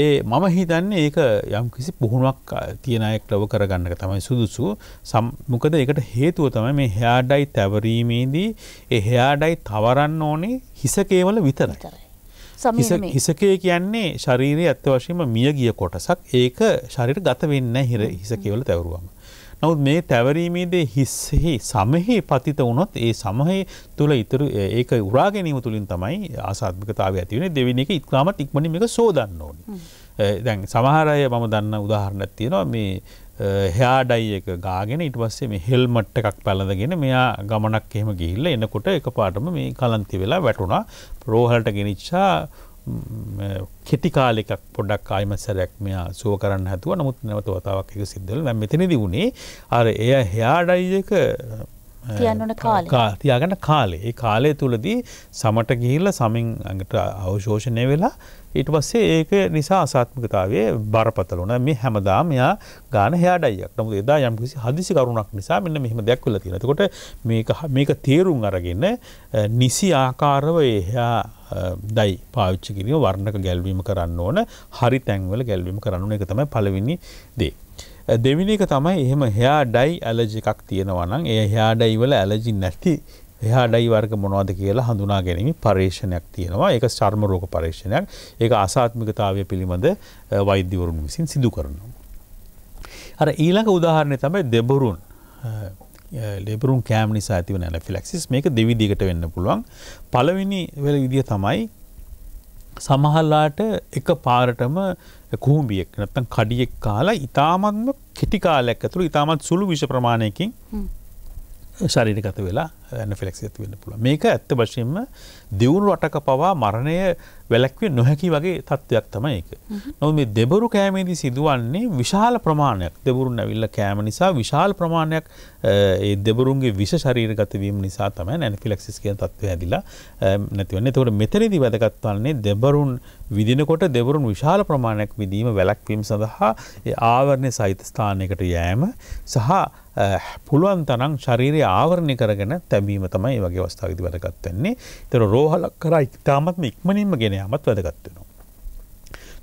ඒ මම හිතන්නේ ඒක යම් කිසි පුහුණුවක් තියනයෙක් ලව කරගන්නක තමයි සුදුසු සම්මකද එකට හේතුව තම මේ හයාඩයි තැවරීමේදී එ හයාඩයි තවරන්න ඕනේ හිසකේවල විතර කරයි. හිසකය කියන්නේ ශරීරය ඇත්ත වශයම මිය ගිය කොටසක් ඒක ශරිර ගත වෙන්න හිර හිසකේවල තැවරුවම. නවත් මේ තැවරීමේදේ හිස්සෙහි සමහේ පතිත වුණොත් ඒ සමහේ තුළ ඉතුරු ඒක උරාගැනීම තුළින් තමයි ආසාත්මිකතාව ඇතිවනේ දෙවිනි එක ඉක්ලාමට ඉක්මනිම එක සෝදන්න ඕනි. දැන් සමහරය මම දන්න උදාහරණයක් තියෙනවා මේ හයාඩයි එක ගාගෙන ඉට පස්සේ මේ හෙල්මට් එකක් පැළඳගෙන මෙයා ගමනක් එහෙම ගිහිල්ල එනකොට එක පාටම මේ කලන්ති වෙලා වැටුණා ප්‍රෝහලට ගෙනනිච්චා කෙටි කාලෙක් පොඩක් ආයම සැරැක් මෙයා සුව කරන්න හැතුව නමුත් නැවත වතාවක් එක සිද්ධල මෙතනදි වුණේ අර එය හයාඩයිජක තියන්නට කාල තියාගන්න කාලේ ඒ කාලය තුළදී සමට ගිහිල්ල සමින් අඟට අවශෝෂණය වෙලා ඊට පස්සේ ඒක නිසා අසාත්මකතාවේ බරපතල වන මේ හැමදාම යා ගාන හයාඩයියක් නමු එදා යම් කිසි හදිසි කරුණක් නිසා මෙන්න මෙහම දැක්වල තියෙනකොට මේක තේරුම් අරගෙන නිසි ආකාරව එහා දයි පාවිච්චි කිරීම වර්ණක ගැල්වීම කරන්න ඕන හරි තැන්වල ගැල්වීම කරන්න එක තමයි පලවෙනි දේ. දෙවිනි එක තමයි එහෙම හෙයා ඩයි ඇලජ එකක් තියෙනවනම් ඒ හෙයා ඩයි වල ඇලජි නැති එහා ඩයි වර්ග මොනවද කියලා හඳුනා ගැනීම පර්ේෂණයක් තියෙනවා ඒක චර්ම රෝග පර්ේෂණයක් ඒක අසාත්මිකතාවය පිළිබඳ වෛද්‍යවරුන් විසින් සිදු කරනවා. අර ඊළඟ උදාහරණය තමයි දෙබරුන් ලෙබරුන් කෑම් නිසා ඇතිවන ඇලෆිලක්සිස් මේක දෙවිදිකට වෙන්න පුළුවන් පළවෙනි වෙල විදිහ තමයි සමහල්ලාට එක පාරටම කුහුම්බියෙක් නැත්තම් කඩියෙක් කාලා ඉතාමත්ම කෙටිකාලයක් ඇතුළු ඉතාමත් සුළු විෂ ප්‍රමාණයකින් ශරීරගත වෙලා ඇනෆිලෙක්සි ඇති වෙන්න පුළුව මේක ඇත්ත වශයෙන්ම දියුණු රටක පවා මරණය වැලැක්වේ නොහැකි වගේ තත්ත්වයක් තම ඒක. නො මේ දෙබරු කෑමේදී සිදුවන්නේ විශාල ප්‍රමාණයක් දෙබරුන් ඇවිල්ල කෑම නිසා විශාල ප්‍රමාණයක් ඒ දෙබරුන්ගේ විශ ශරීර ගතවීම නිසා තමයි නැනපිලක්සිස් කිය තත්ව ඇදිලා නැතිවන්නේ තවට මෙතරදි වැදගත්වන්නේ දෙබරුන් විදිනකොට දෙවරුන් විශාල ප්‍රමාණයක් විදීම වැලැක්වීම සඳහා ආවරණය සහිත ස්ථානයකට යෑම සහ පුළුවන් තනං ශරීරය ආවරණය කරගෙන තැ ලැබීම තමයි වගේ අවස්ථාගති වැදගත්වන්නේ තර රෝහලක් කර ඉතාමත්ම ඉක්මනින්ම ගෙනයාමත් වැදගත්වෙනවා.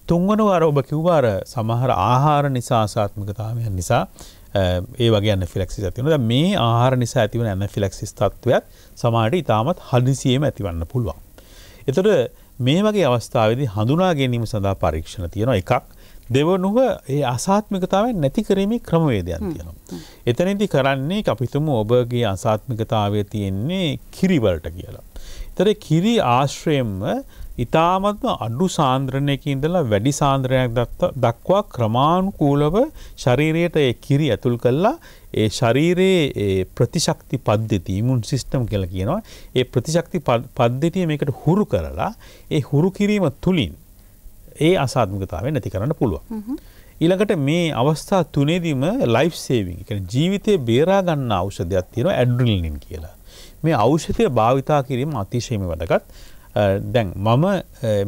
තුන්වනු අර ඔබ කිව්වාර සමහර ආහාර නිසා ආසාත්මකතාවයන් නිසා ඒ වගේ ඇන්න ෆිලක්සි ඇතිවනද මේ ආහාර නිසා ඇතිවන ඇන්න ෆිලක්සිස් තත්ත්වයක් සමාට ඉතාමත් හදිසියම ඇතිවන්න පුළුවන්. එතට මේ වගේ අවස්ථාවදි හඳුනා ගැනීම සඳහා පරීක්ෂණ තියෙන එකක් දෙවනුව ඒ අසාත්මිකතාවෙන් නැති කිරීමේ ක්‍රමවේදයන් තියෙනවා. එතනදි කරන්නේ අපිතුම ඔබගේ අසාත්මිකතාවය තියෙන්නේ කිරිවලට කියලා. තර කිරි ආශ්‍රයෙන්ම ඉතාමත්ම අඩු සාන්ද්‍රණයකින්දලා වැඩි සාන්ද්‍රණයක් දක්වා ක්‍රමාණුකූලව ශරීරයට ඒ කිරි ඇතුල් කල්ලා ඒ ශරීරයේ ප්‍රතිශක්ති පද්ධති මුන් සිිස්ටම් කියල කියනවා ඒ ප්‍රතිශක්ති පද්ධතිය මේකට හුරු කරලා ඒ හුරු කිරීම තුළින් ඒ අසාත්මකතාව නැති කරන්න පුළුවන්. ඊළඟට මේ අවස්ථා තුනේදීම ලයිෆ් සේවිං ජීවිතය බේරාගන්න අවෂධයක් තියෙන ඇඩ්ඩිල්නින් කියලා. මේ අවෂධය භාවිතා කිරීම අතිශයම වැදගත් දැන් මම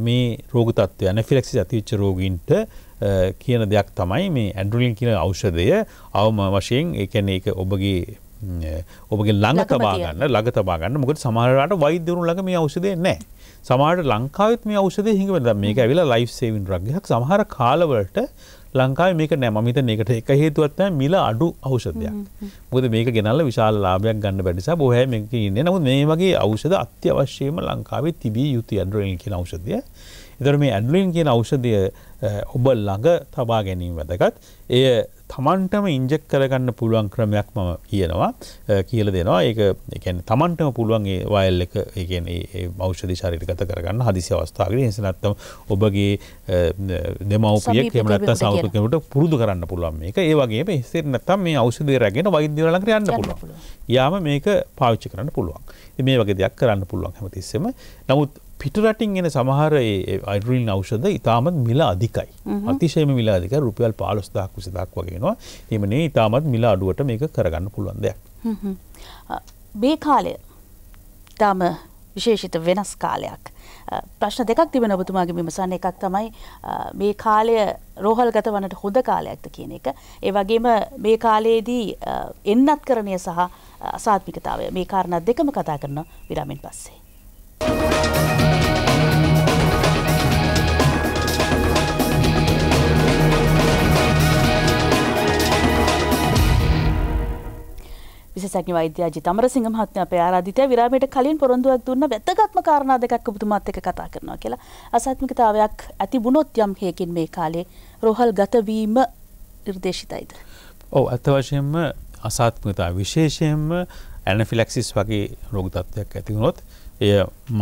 මේ රෝගතත්වය නැෆිලෙක්සි ඇතිවිච්ච රෝගීන්ට කියන දෙයක් තමයි මේ ඇඩ්ඩුලින් කියන අවෂධය අවම වශයෙන් එකන එක ඔබගේ ඔබගේ ළඟ තබාගන්න ළඟ තබාගන්න මොකට සමහරට වෛද්‍යවරු ළඟ මේ අවෂදය නෑ සමාට ලංකාවත් මේ අවෂද හිඟවද මේක ඇවිලා ලයිෆ් සේවින් රගයක් සමහර කාලවලට ලංකාව මේක නෑමමිත නකට එක හේතුවත්ව මිල අඩු අවෂධයක් මුද මේක ගෙනල්ල විශාල ලාභයක් ගන්න බැඩිසා බොහැ මේක ඉන්න නමුත් මේ වගේ අවෂද අත්‍යවශ්‍යයම ලංකාවේ තිබී යුතු ඇඩරලින් කියෙන අවෂදය එතර මේ ඇඩලින් කියෙන අවෂදය ඔබ ළඟ තබා ගැනීම වැදගත්. එය තමන්ටම ඉන්ජෙක් කරගන්න පුළුවන් ක්‍රමයක් මම කියනවා කියල දෙනවා ඒක තමන්ටම පුළුවන් වයල් එක මෞෂධ ශරිරිකත කරගන්න හදිසි අවස්ථාගෙන හිසනත්තම ඔබගේ දෙමවපිය කෙමනත් සෞකකට පුරුදු කරන්න පුළුවන් මේක ඒවගේ හිසේ නත්තම් මේ අවෂදය රැගෙන වෛද්‍යවල කරන්න පුළුවන් යාම මේක පාවිච්චි කරන්න පුළුවන් මේ වගේ දෙයක් කරන්න පුළුවන් හැමතිස්සම නමුත් පිටරටින් එන සමහර අයිඩරින් අවෂද ඉතාමත් මිල අධිකයි අතිශයම මිලාධික රුපියල් පාලොස්දාක් විසිදක් වගේෙනවා එමනේ ඉතාමත් මිල අඩුවට මේක කරගන්න පුළුවන් දෙයක් බේ කාලය තාම විශේෂිත වෙනස් කාලයක් ප්‍රශ්න දෙකක් තිබෙන ඔබතුමාගේ විමසන්න එකක් තමයි මේ කාලය රෝහල් ගත වනට හොඳ කාලයක්ද කියන එක ඒ වගේම මේ කාලයේදී එන්නත් කරණය සහ අසාත්මිකතාවය මේ කාරණ දෙකම කතා කරන විරමින් පස්සේ. විශේෂඥ වෛද්‍ය අජිත් අමරසිංහ මහත්මයා අපේ ආරාධිතය විරාමයට කලින් පොරොන්දුවක් දුන්න වැදගත්ම කාරණා දෙකක් ඔබතුමාත් එක්ක කතා කරනවා කියලා. අසාත්මිකතාවයක් ඇති වුණොත් යම් හේකින් මේ කාලේ රෝහල් ගත වීම නිර්දේශිතයිද? ඔව් අත වශයෙන්ම අසාත්මිකතාව විශේෂයෙන්ම ඇනෆිලැක්සිස් වගේ රෝග තත්ත්වයක් ඇති වුණොත් එය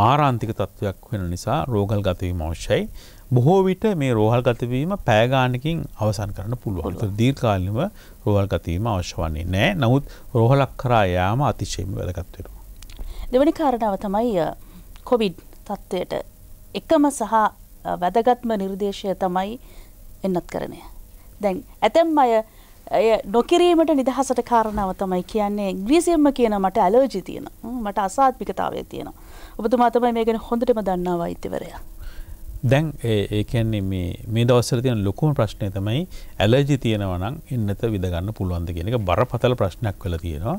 මාරාන්තික තත්ත්වයක් වෙන නිසා රෝගල් ගත වීම අවශ්‍යයි. බොහෝ විට මේ රෝහල් ගතවීම පෑගානකින් අවසන් කරන්න පුළුවන් දීර්කාලිම රෝහල් ගතවීම අවශ්‍ය වන්නේ නෑ නමුත් රෝහලක් කරා යාම අතිශයම වැදගත්වෙන. දෙවැනි කාරණාව තමයි කොවිඩ් තත්ත්වයට එකම සහ වැදගත්ම නිර්දේශය තමයි එන්නත් කරනය. දැන් ඇතැම් අය ඇය නොකිරීමට නිදහසට කාරණාව තමයි කියන්නේ ග්‍රීසියම්ම කියන මට ඇලෝජි තියෙන මට අසාත්මිකතාවය තියෙන ඔබතුමා තමයි මේ ගැන හොඳටම දන්නා වෛත්‍යවරයා දැන් ඒකන්නේ මේ දවස්සර තියන ලොකුම ප්‍රශ්නය තමයි ඇලජි තියෙනවනම් එන්නත විදගන්න පුළුවන්ද කියෙන එක බරපතල ප්‍රශ්නයක් කළ තියෙනවා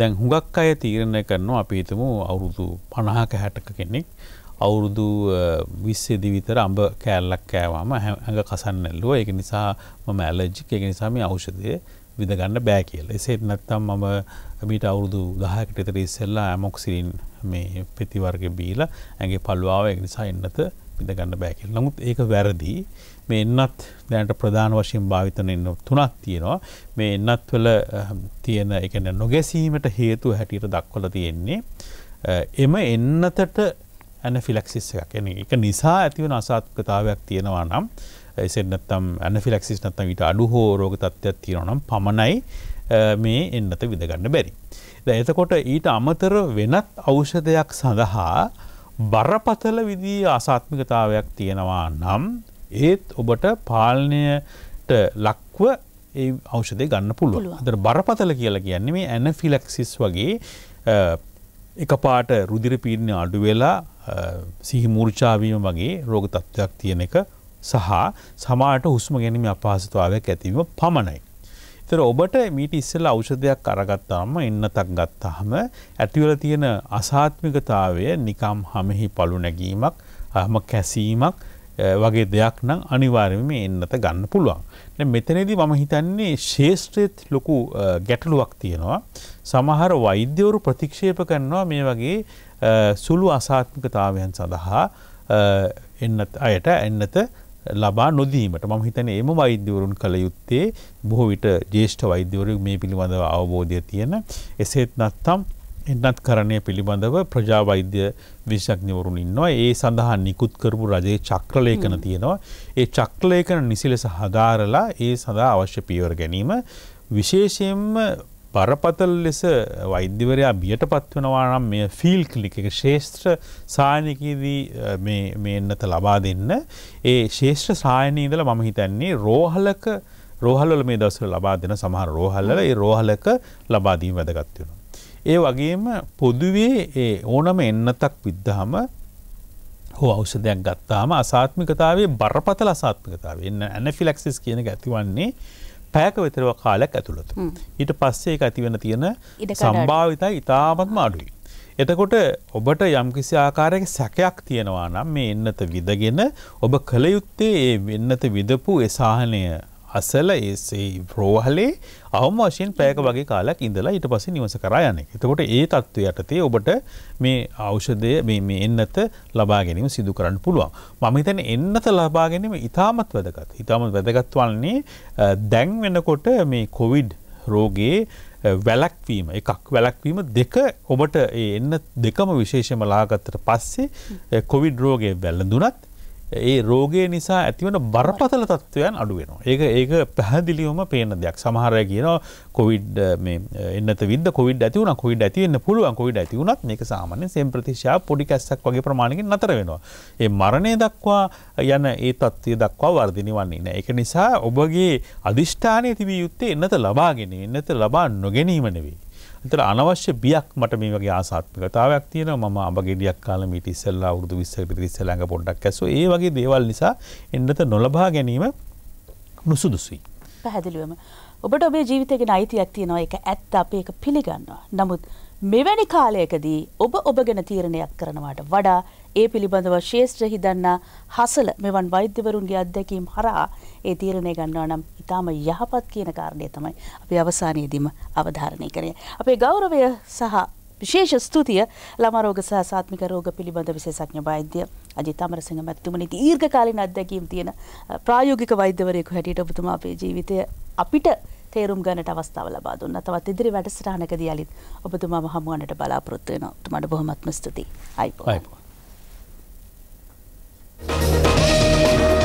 දැන් හුඟක් අය තීරණය කරනවා අපිතම අවුරුදු පණහාක හැටක කෙනෙක් අවුරුදු විස්සේදි විතර අඹ කෑල්ලක් කෑවාම හැඟ කසන්නල්ලුව එක නිසා මම ඇලජික් එක නිසාම අවෂදය විදගන්න බෑ කියල එසේත් නැත්තම් මම මීට අවුරුදු දහකට තර ඉස්සෙල්ලා ඇමොක්සිරින් මේ පෙතිවර්ග බීල ඇගේ පල්වාව එක නිසා එන්නත විඳගන්න බෑකල් නමුත් ඒක වැරදි මේ එන්නත් දැනට ප්‍රධාන වශයෙන් භාවිතන එන්න තුනක් තියෙනවා මේ එන්නත් වල තියෙන එකන නොගැසීමට හේතු හැටියට දක්වල තියෙන්නේ එම එන්නතට ඇන ෆිලක්සිස් එකක් එන එක නිසා ඇතිවන අසාත්කතාවයක් තියෙනවා නම් එසෙන්නත්තම් ඇන ෆිලක්සිස් නත්තම් ඊට අඩු හෝ රෝග තත්ත්වයක් තියෙනවා නම් පමණයි මේ එන්නත විඳගන්න බැරි. එතකොට ඊට අමතර වෙනත් අෞෂධයක් සඳහා බරපතල විදිී අසාත්මිකතාවයක් තියෙනවා නම් ඒත් ඔබට පාලනයට ලක්ව ඒ අෞෂදය ගන්න පුළුව අදර බරපතල කියලා කියන්නේ මේ ඇන ෆිලක්සිස් වගේ එක පාට රුදිරපීරණ අඩු වෙලා සිහිමූර්චාවීම වගේ රෝග තත්ත්වයක් තියෙන එක සහ සමාට හුස්ම ගැනීම අපහසතාවයක් ඇතිවීම පමණයි. තර ඔබට මීට ඉස්සල අෞෂධයක් අරගත්තාම එන්න තක් ගත්තාහම ඇතිවල තියෙන අසාත්මිකතාවය නිකම් හමෙහි පලු නැගීමක් හම කැසීමක් වගේ දෙයක් නම් අනිවාර්යම එන්නත ගන්න පුළුවන්. මෙතනදී මම හිතන්නේ ශේෂත්‍රයත් ලොකු ගැටලුවක් තියෙනවා. සමහර වෛද්‍යවරු ප්‍රතික්ෂේප කරනවා මේ වගේ සුළු අසාත්මිකතාවයන් සඳහා එන්නත් අයට එන්නත ලබා නොදීමට මම හිතන එම වෛද්‍යවරුන් කළ යුත්තේ බොහෝ විට ජේෂ්ඨ වෛද්‍යවරු මේ පිළිබඳව අවබෝධය තියෙන එසේත් නත්තම් එන්නත් කරණය පිළිබඳව ප්‍රජාවෛද්‍ය විශක්ඥවරුන් ඉන්නවා ඒ සඳහා නිකුත් කරපු රජයේ චක්‍රලේකන තියෙනවා ඒ චක්‍රලේකන නිසිලෙස හදාරලා ඒ සඳහා අවශ්‍ය පියවර ගැනීම විශේෂයෙන්ම බරපතල් ලෙස වෛද්‍යවරයා බියට පත්වනවා නම් මේ ෆිල් කලික එක ශේෂත්‍ර සායනකීදී මේ එන්නත ලබා දෙන්න ඒ ශේෂ්‍ර සායනීදල මම හිතන්නේ රෝහලක රෝහල්ල මේ දවසර ලබා දෙන සමහර රෝහල්ල ඒ රෝහලක ලබාදීම වැදගත්වෙනවා. ඒ වගේම පොදුවේ ඕනම එන්නතක් විද්ධහම හෝ අවෂධයක් ගත්තාම අසාත්මිකතාවේ බරපතල අසාත්මිකතාව එන්න ඇන ෆිලක්සිස් කියනක ඇතිවන්නේ පෑක වෙතරව කාලයක් ඇතුළත. ඊට පස්සේ එක ඇතිවෙන තියෙන සම්භාවිතයි ඉතාමත්ම අඩුයි. එතකොට ඔබට යම්කිසි ආකාරයක සැකයක් තියෙනවා නම් මේ එන්නත විදගෙන ඔබ කළ යුත්තේ ඒ වෙන්නත විදපු එසාහනය අසල ප්‍රෝහලේ අවම වශයෙන් පෑක වගේ කාලක් ඉඳලා ඊට පස්සේ නිවස කරා යන එක. එතකොට ඒ තත්ත්වය යටතේ ඔබට මේ ඖෂධය මේ එන්නත ලබා ගැනීම සිදු කරන්න පුළුවන්. මම හිතන්නේ එන්නත ලබා ගැනීම ඉතාමත් වැදගත්. ඉතාමත් වැදගත් වන්නේ දැන් වෙනකොට මේ කොවිඩ් රෝගයේ වැලක්වීම එකක් වැලක්වීම දෙක ඔබට එන්න දෙකම විශේෂම ලාගත්තට පස්සේ කොවිඩ් රෝගය වැල්ලඳුනත් ඒ රෝගය නිසා ඇතිවන බරපතල තත්ත්වයන් අඩුවෙනවා. ඒක ඒක පැහැදිලිවම පේන දෙයක් සමහරය කියනවා කොවිඩ් එන්නත විද කොවිඩ ඇතිවන කොවිඩ ඇතිවන්න පුළුවන් කොවිඩ ඇතිවුණත් මේක සාමාන්‍ය සෙම් ප්‍රතිශා පොඩිකැස්සක් වගේ ප්‍රමාණකින් නතර වෙනවා. ඒ මරණය දක්වා යන ඒ තත්ත්වය දක්වා වර්ධිනි වන්නේ නෑ. එක නිසා ඔබගේ අධිෂ්ඨානය තිබිය යුත්තේ එන්නත ලබාගෙන එන්නත ලබා නොගැනීමනවෙේ. එතට අනවශ්‍ය බියක් මට මේ වගේ ආසාත්මකතාවක් තියෙන ම අබගෙඩියක් කාල මිට ඉස්සල්ලා උරුදු විස්සට රිස්සලඟ පොඩ්ඩක් ඇසු ඒ වගේ දේවල් නිසා එන්නත නොලබා ගැනීම නුසුදුසුයි. පැහැදිලුවම ඔබට ඔබේ ජීවිතගෙන අයිතියක් තියෙනවා එක ඇත්ත අප එක පිළිගන්නවා. නමුත් මෙවැනි කාලයකදී ඔබ ඔබ ගැන තීරණයක් කරනවාට වඩා ඒ පිළිබඳව ශේෂ්ත්‍ර හිදන්නා හසල මෙවන් වෛද්‍යවරුන්ගේ අත්දැකීම් හරහා ඒ තීරණය ගන්නවා නම් ඉතාම යහපත් කියන කාරණය තමයි අපි අවසානයේදීම අවධාරණය කරේ. අපේ ගෞරවය සහ විශේෂ ස්තුතිය ළමරෝග සහ සාත්මික රෝග පිළිබඳ විශේෂඥ වෛද්‍ය අජිත් අමරසිංහ මැතිතුමනි දීර්ඝකාලීන අත්දැකීම් තියෙන ප්‍රායෝගික වෛද්‍යවරයෙකු හැටියට ඔබතුමා අපේ ජීවිතය අපිට තේරුම් ගන්නට අවස්ථාව ලබා දුන්නා. තවත් ඉදිරි වැඩසටහනකදී අලිත් ඔබතුමාම හමු වන්නට බලාපොරොත්තු වෙනවා. ඔබතුමාට බොහොමත්ම ස්තුතියි. ආයිබෝවන්. Música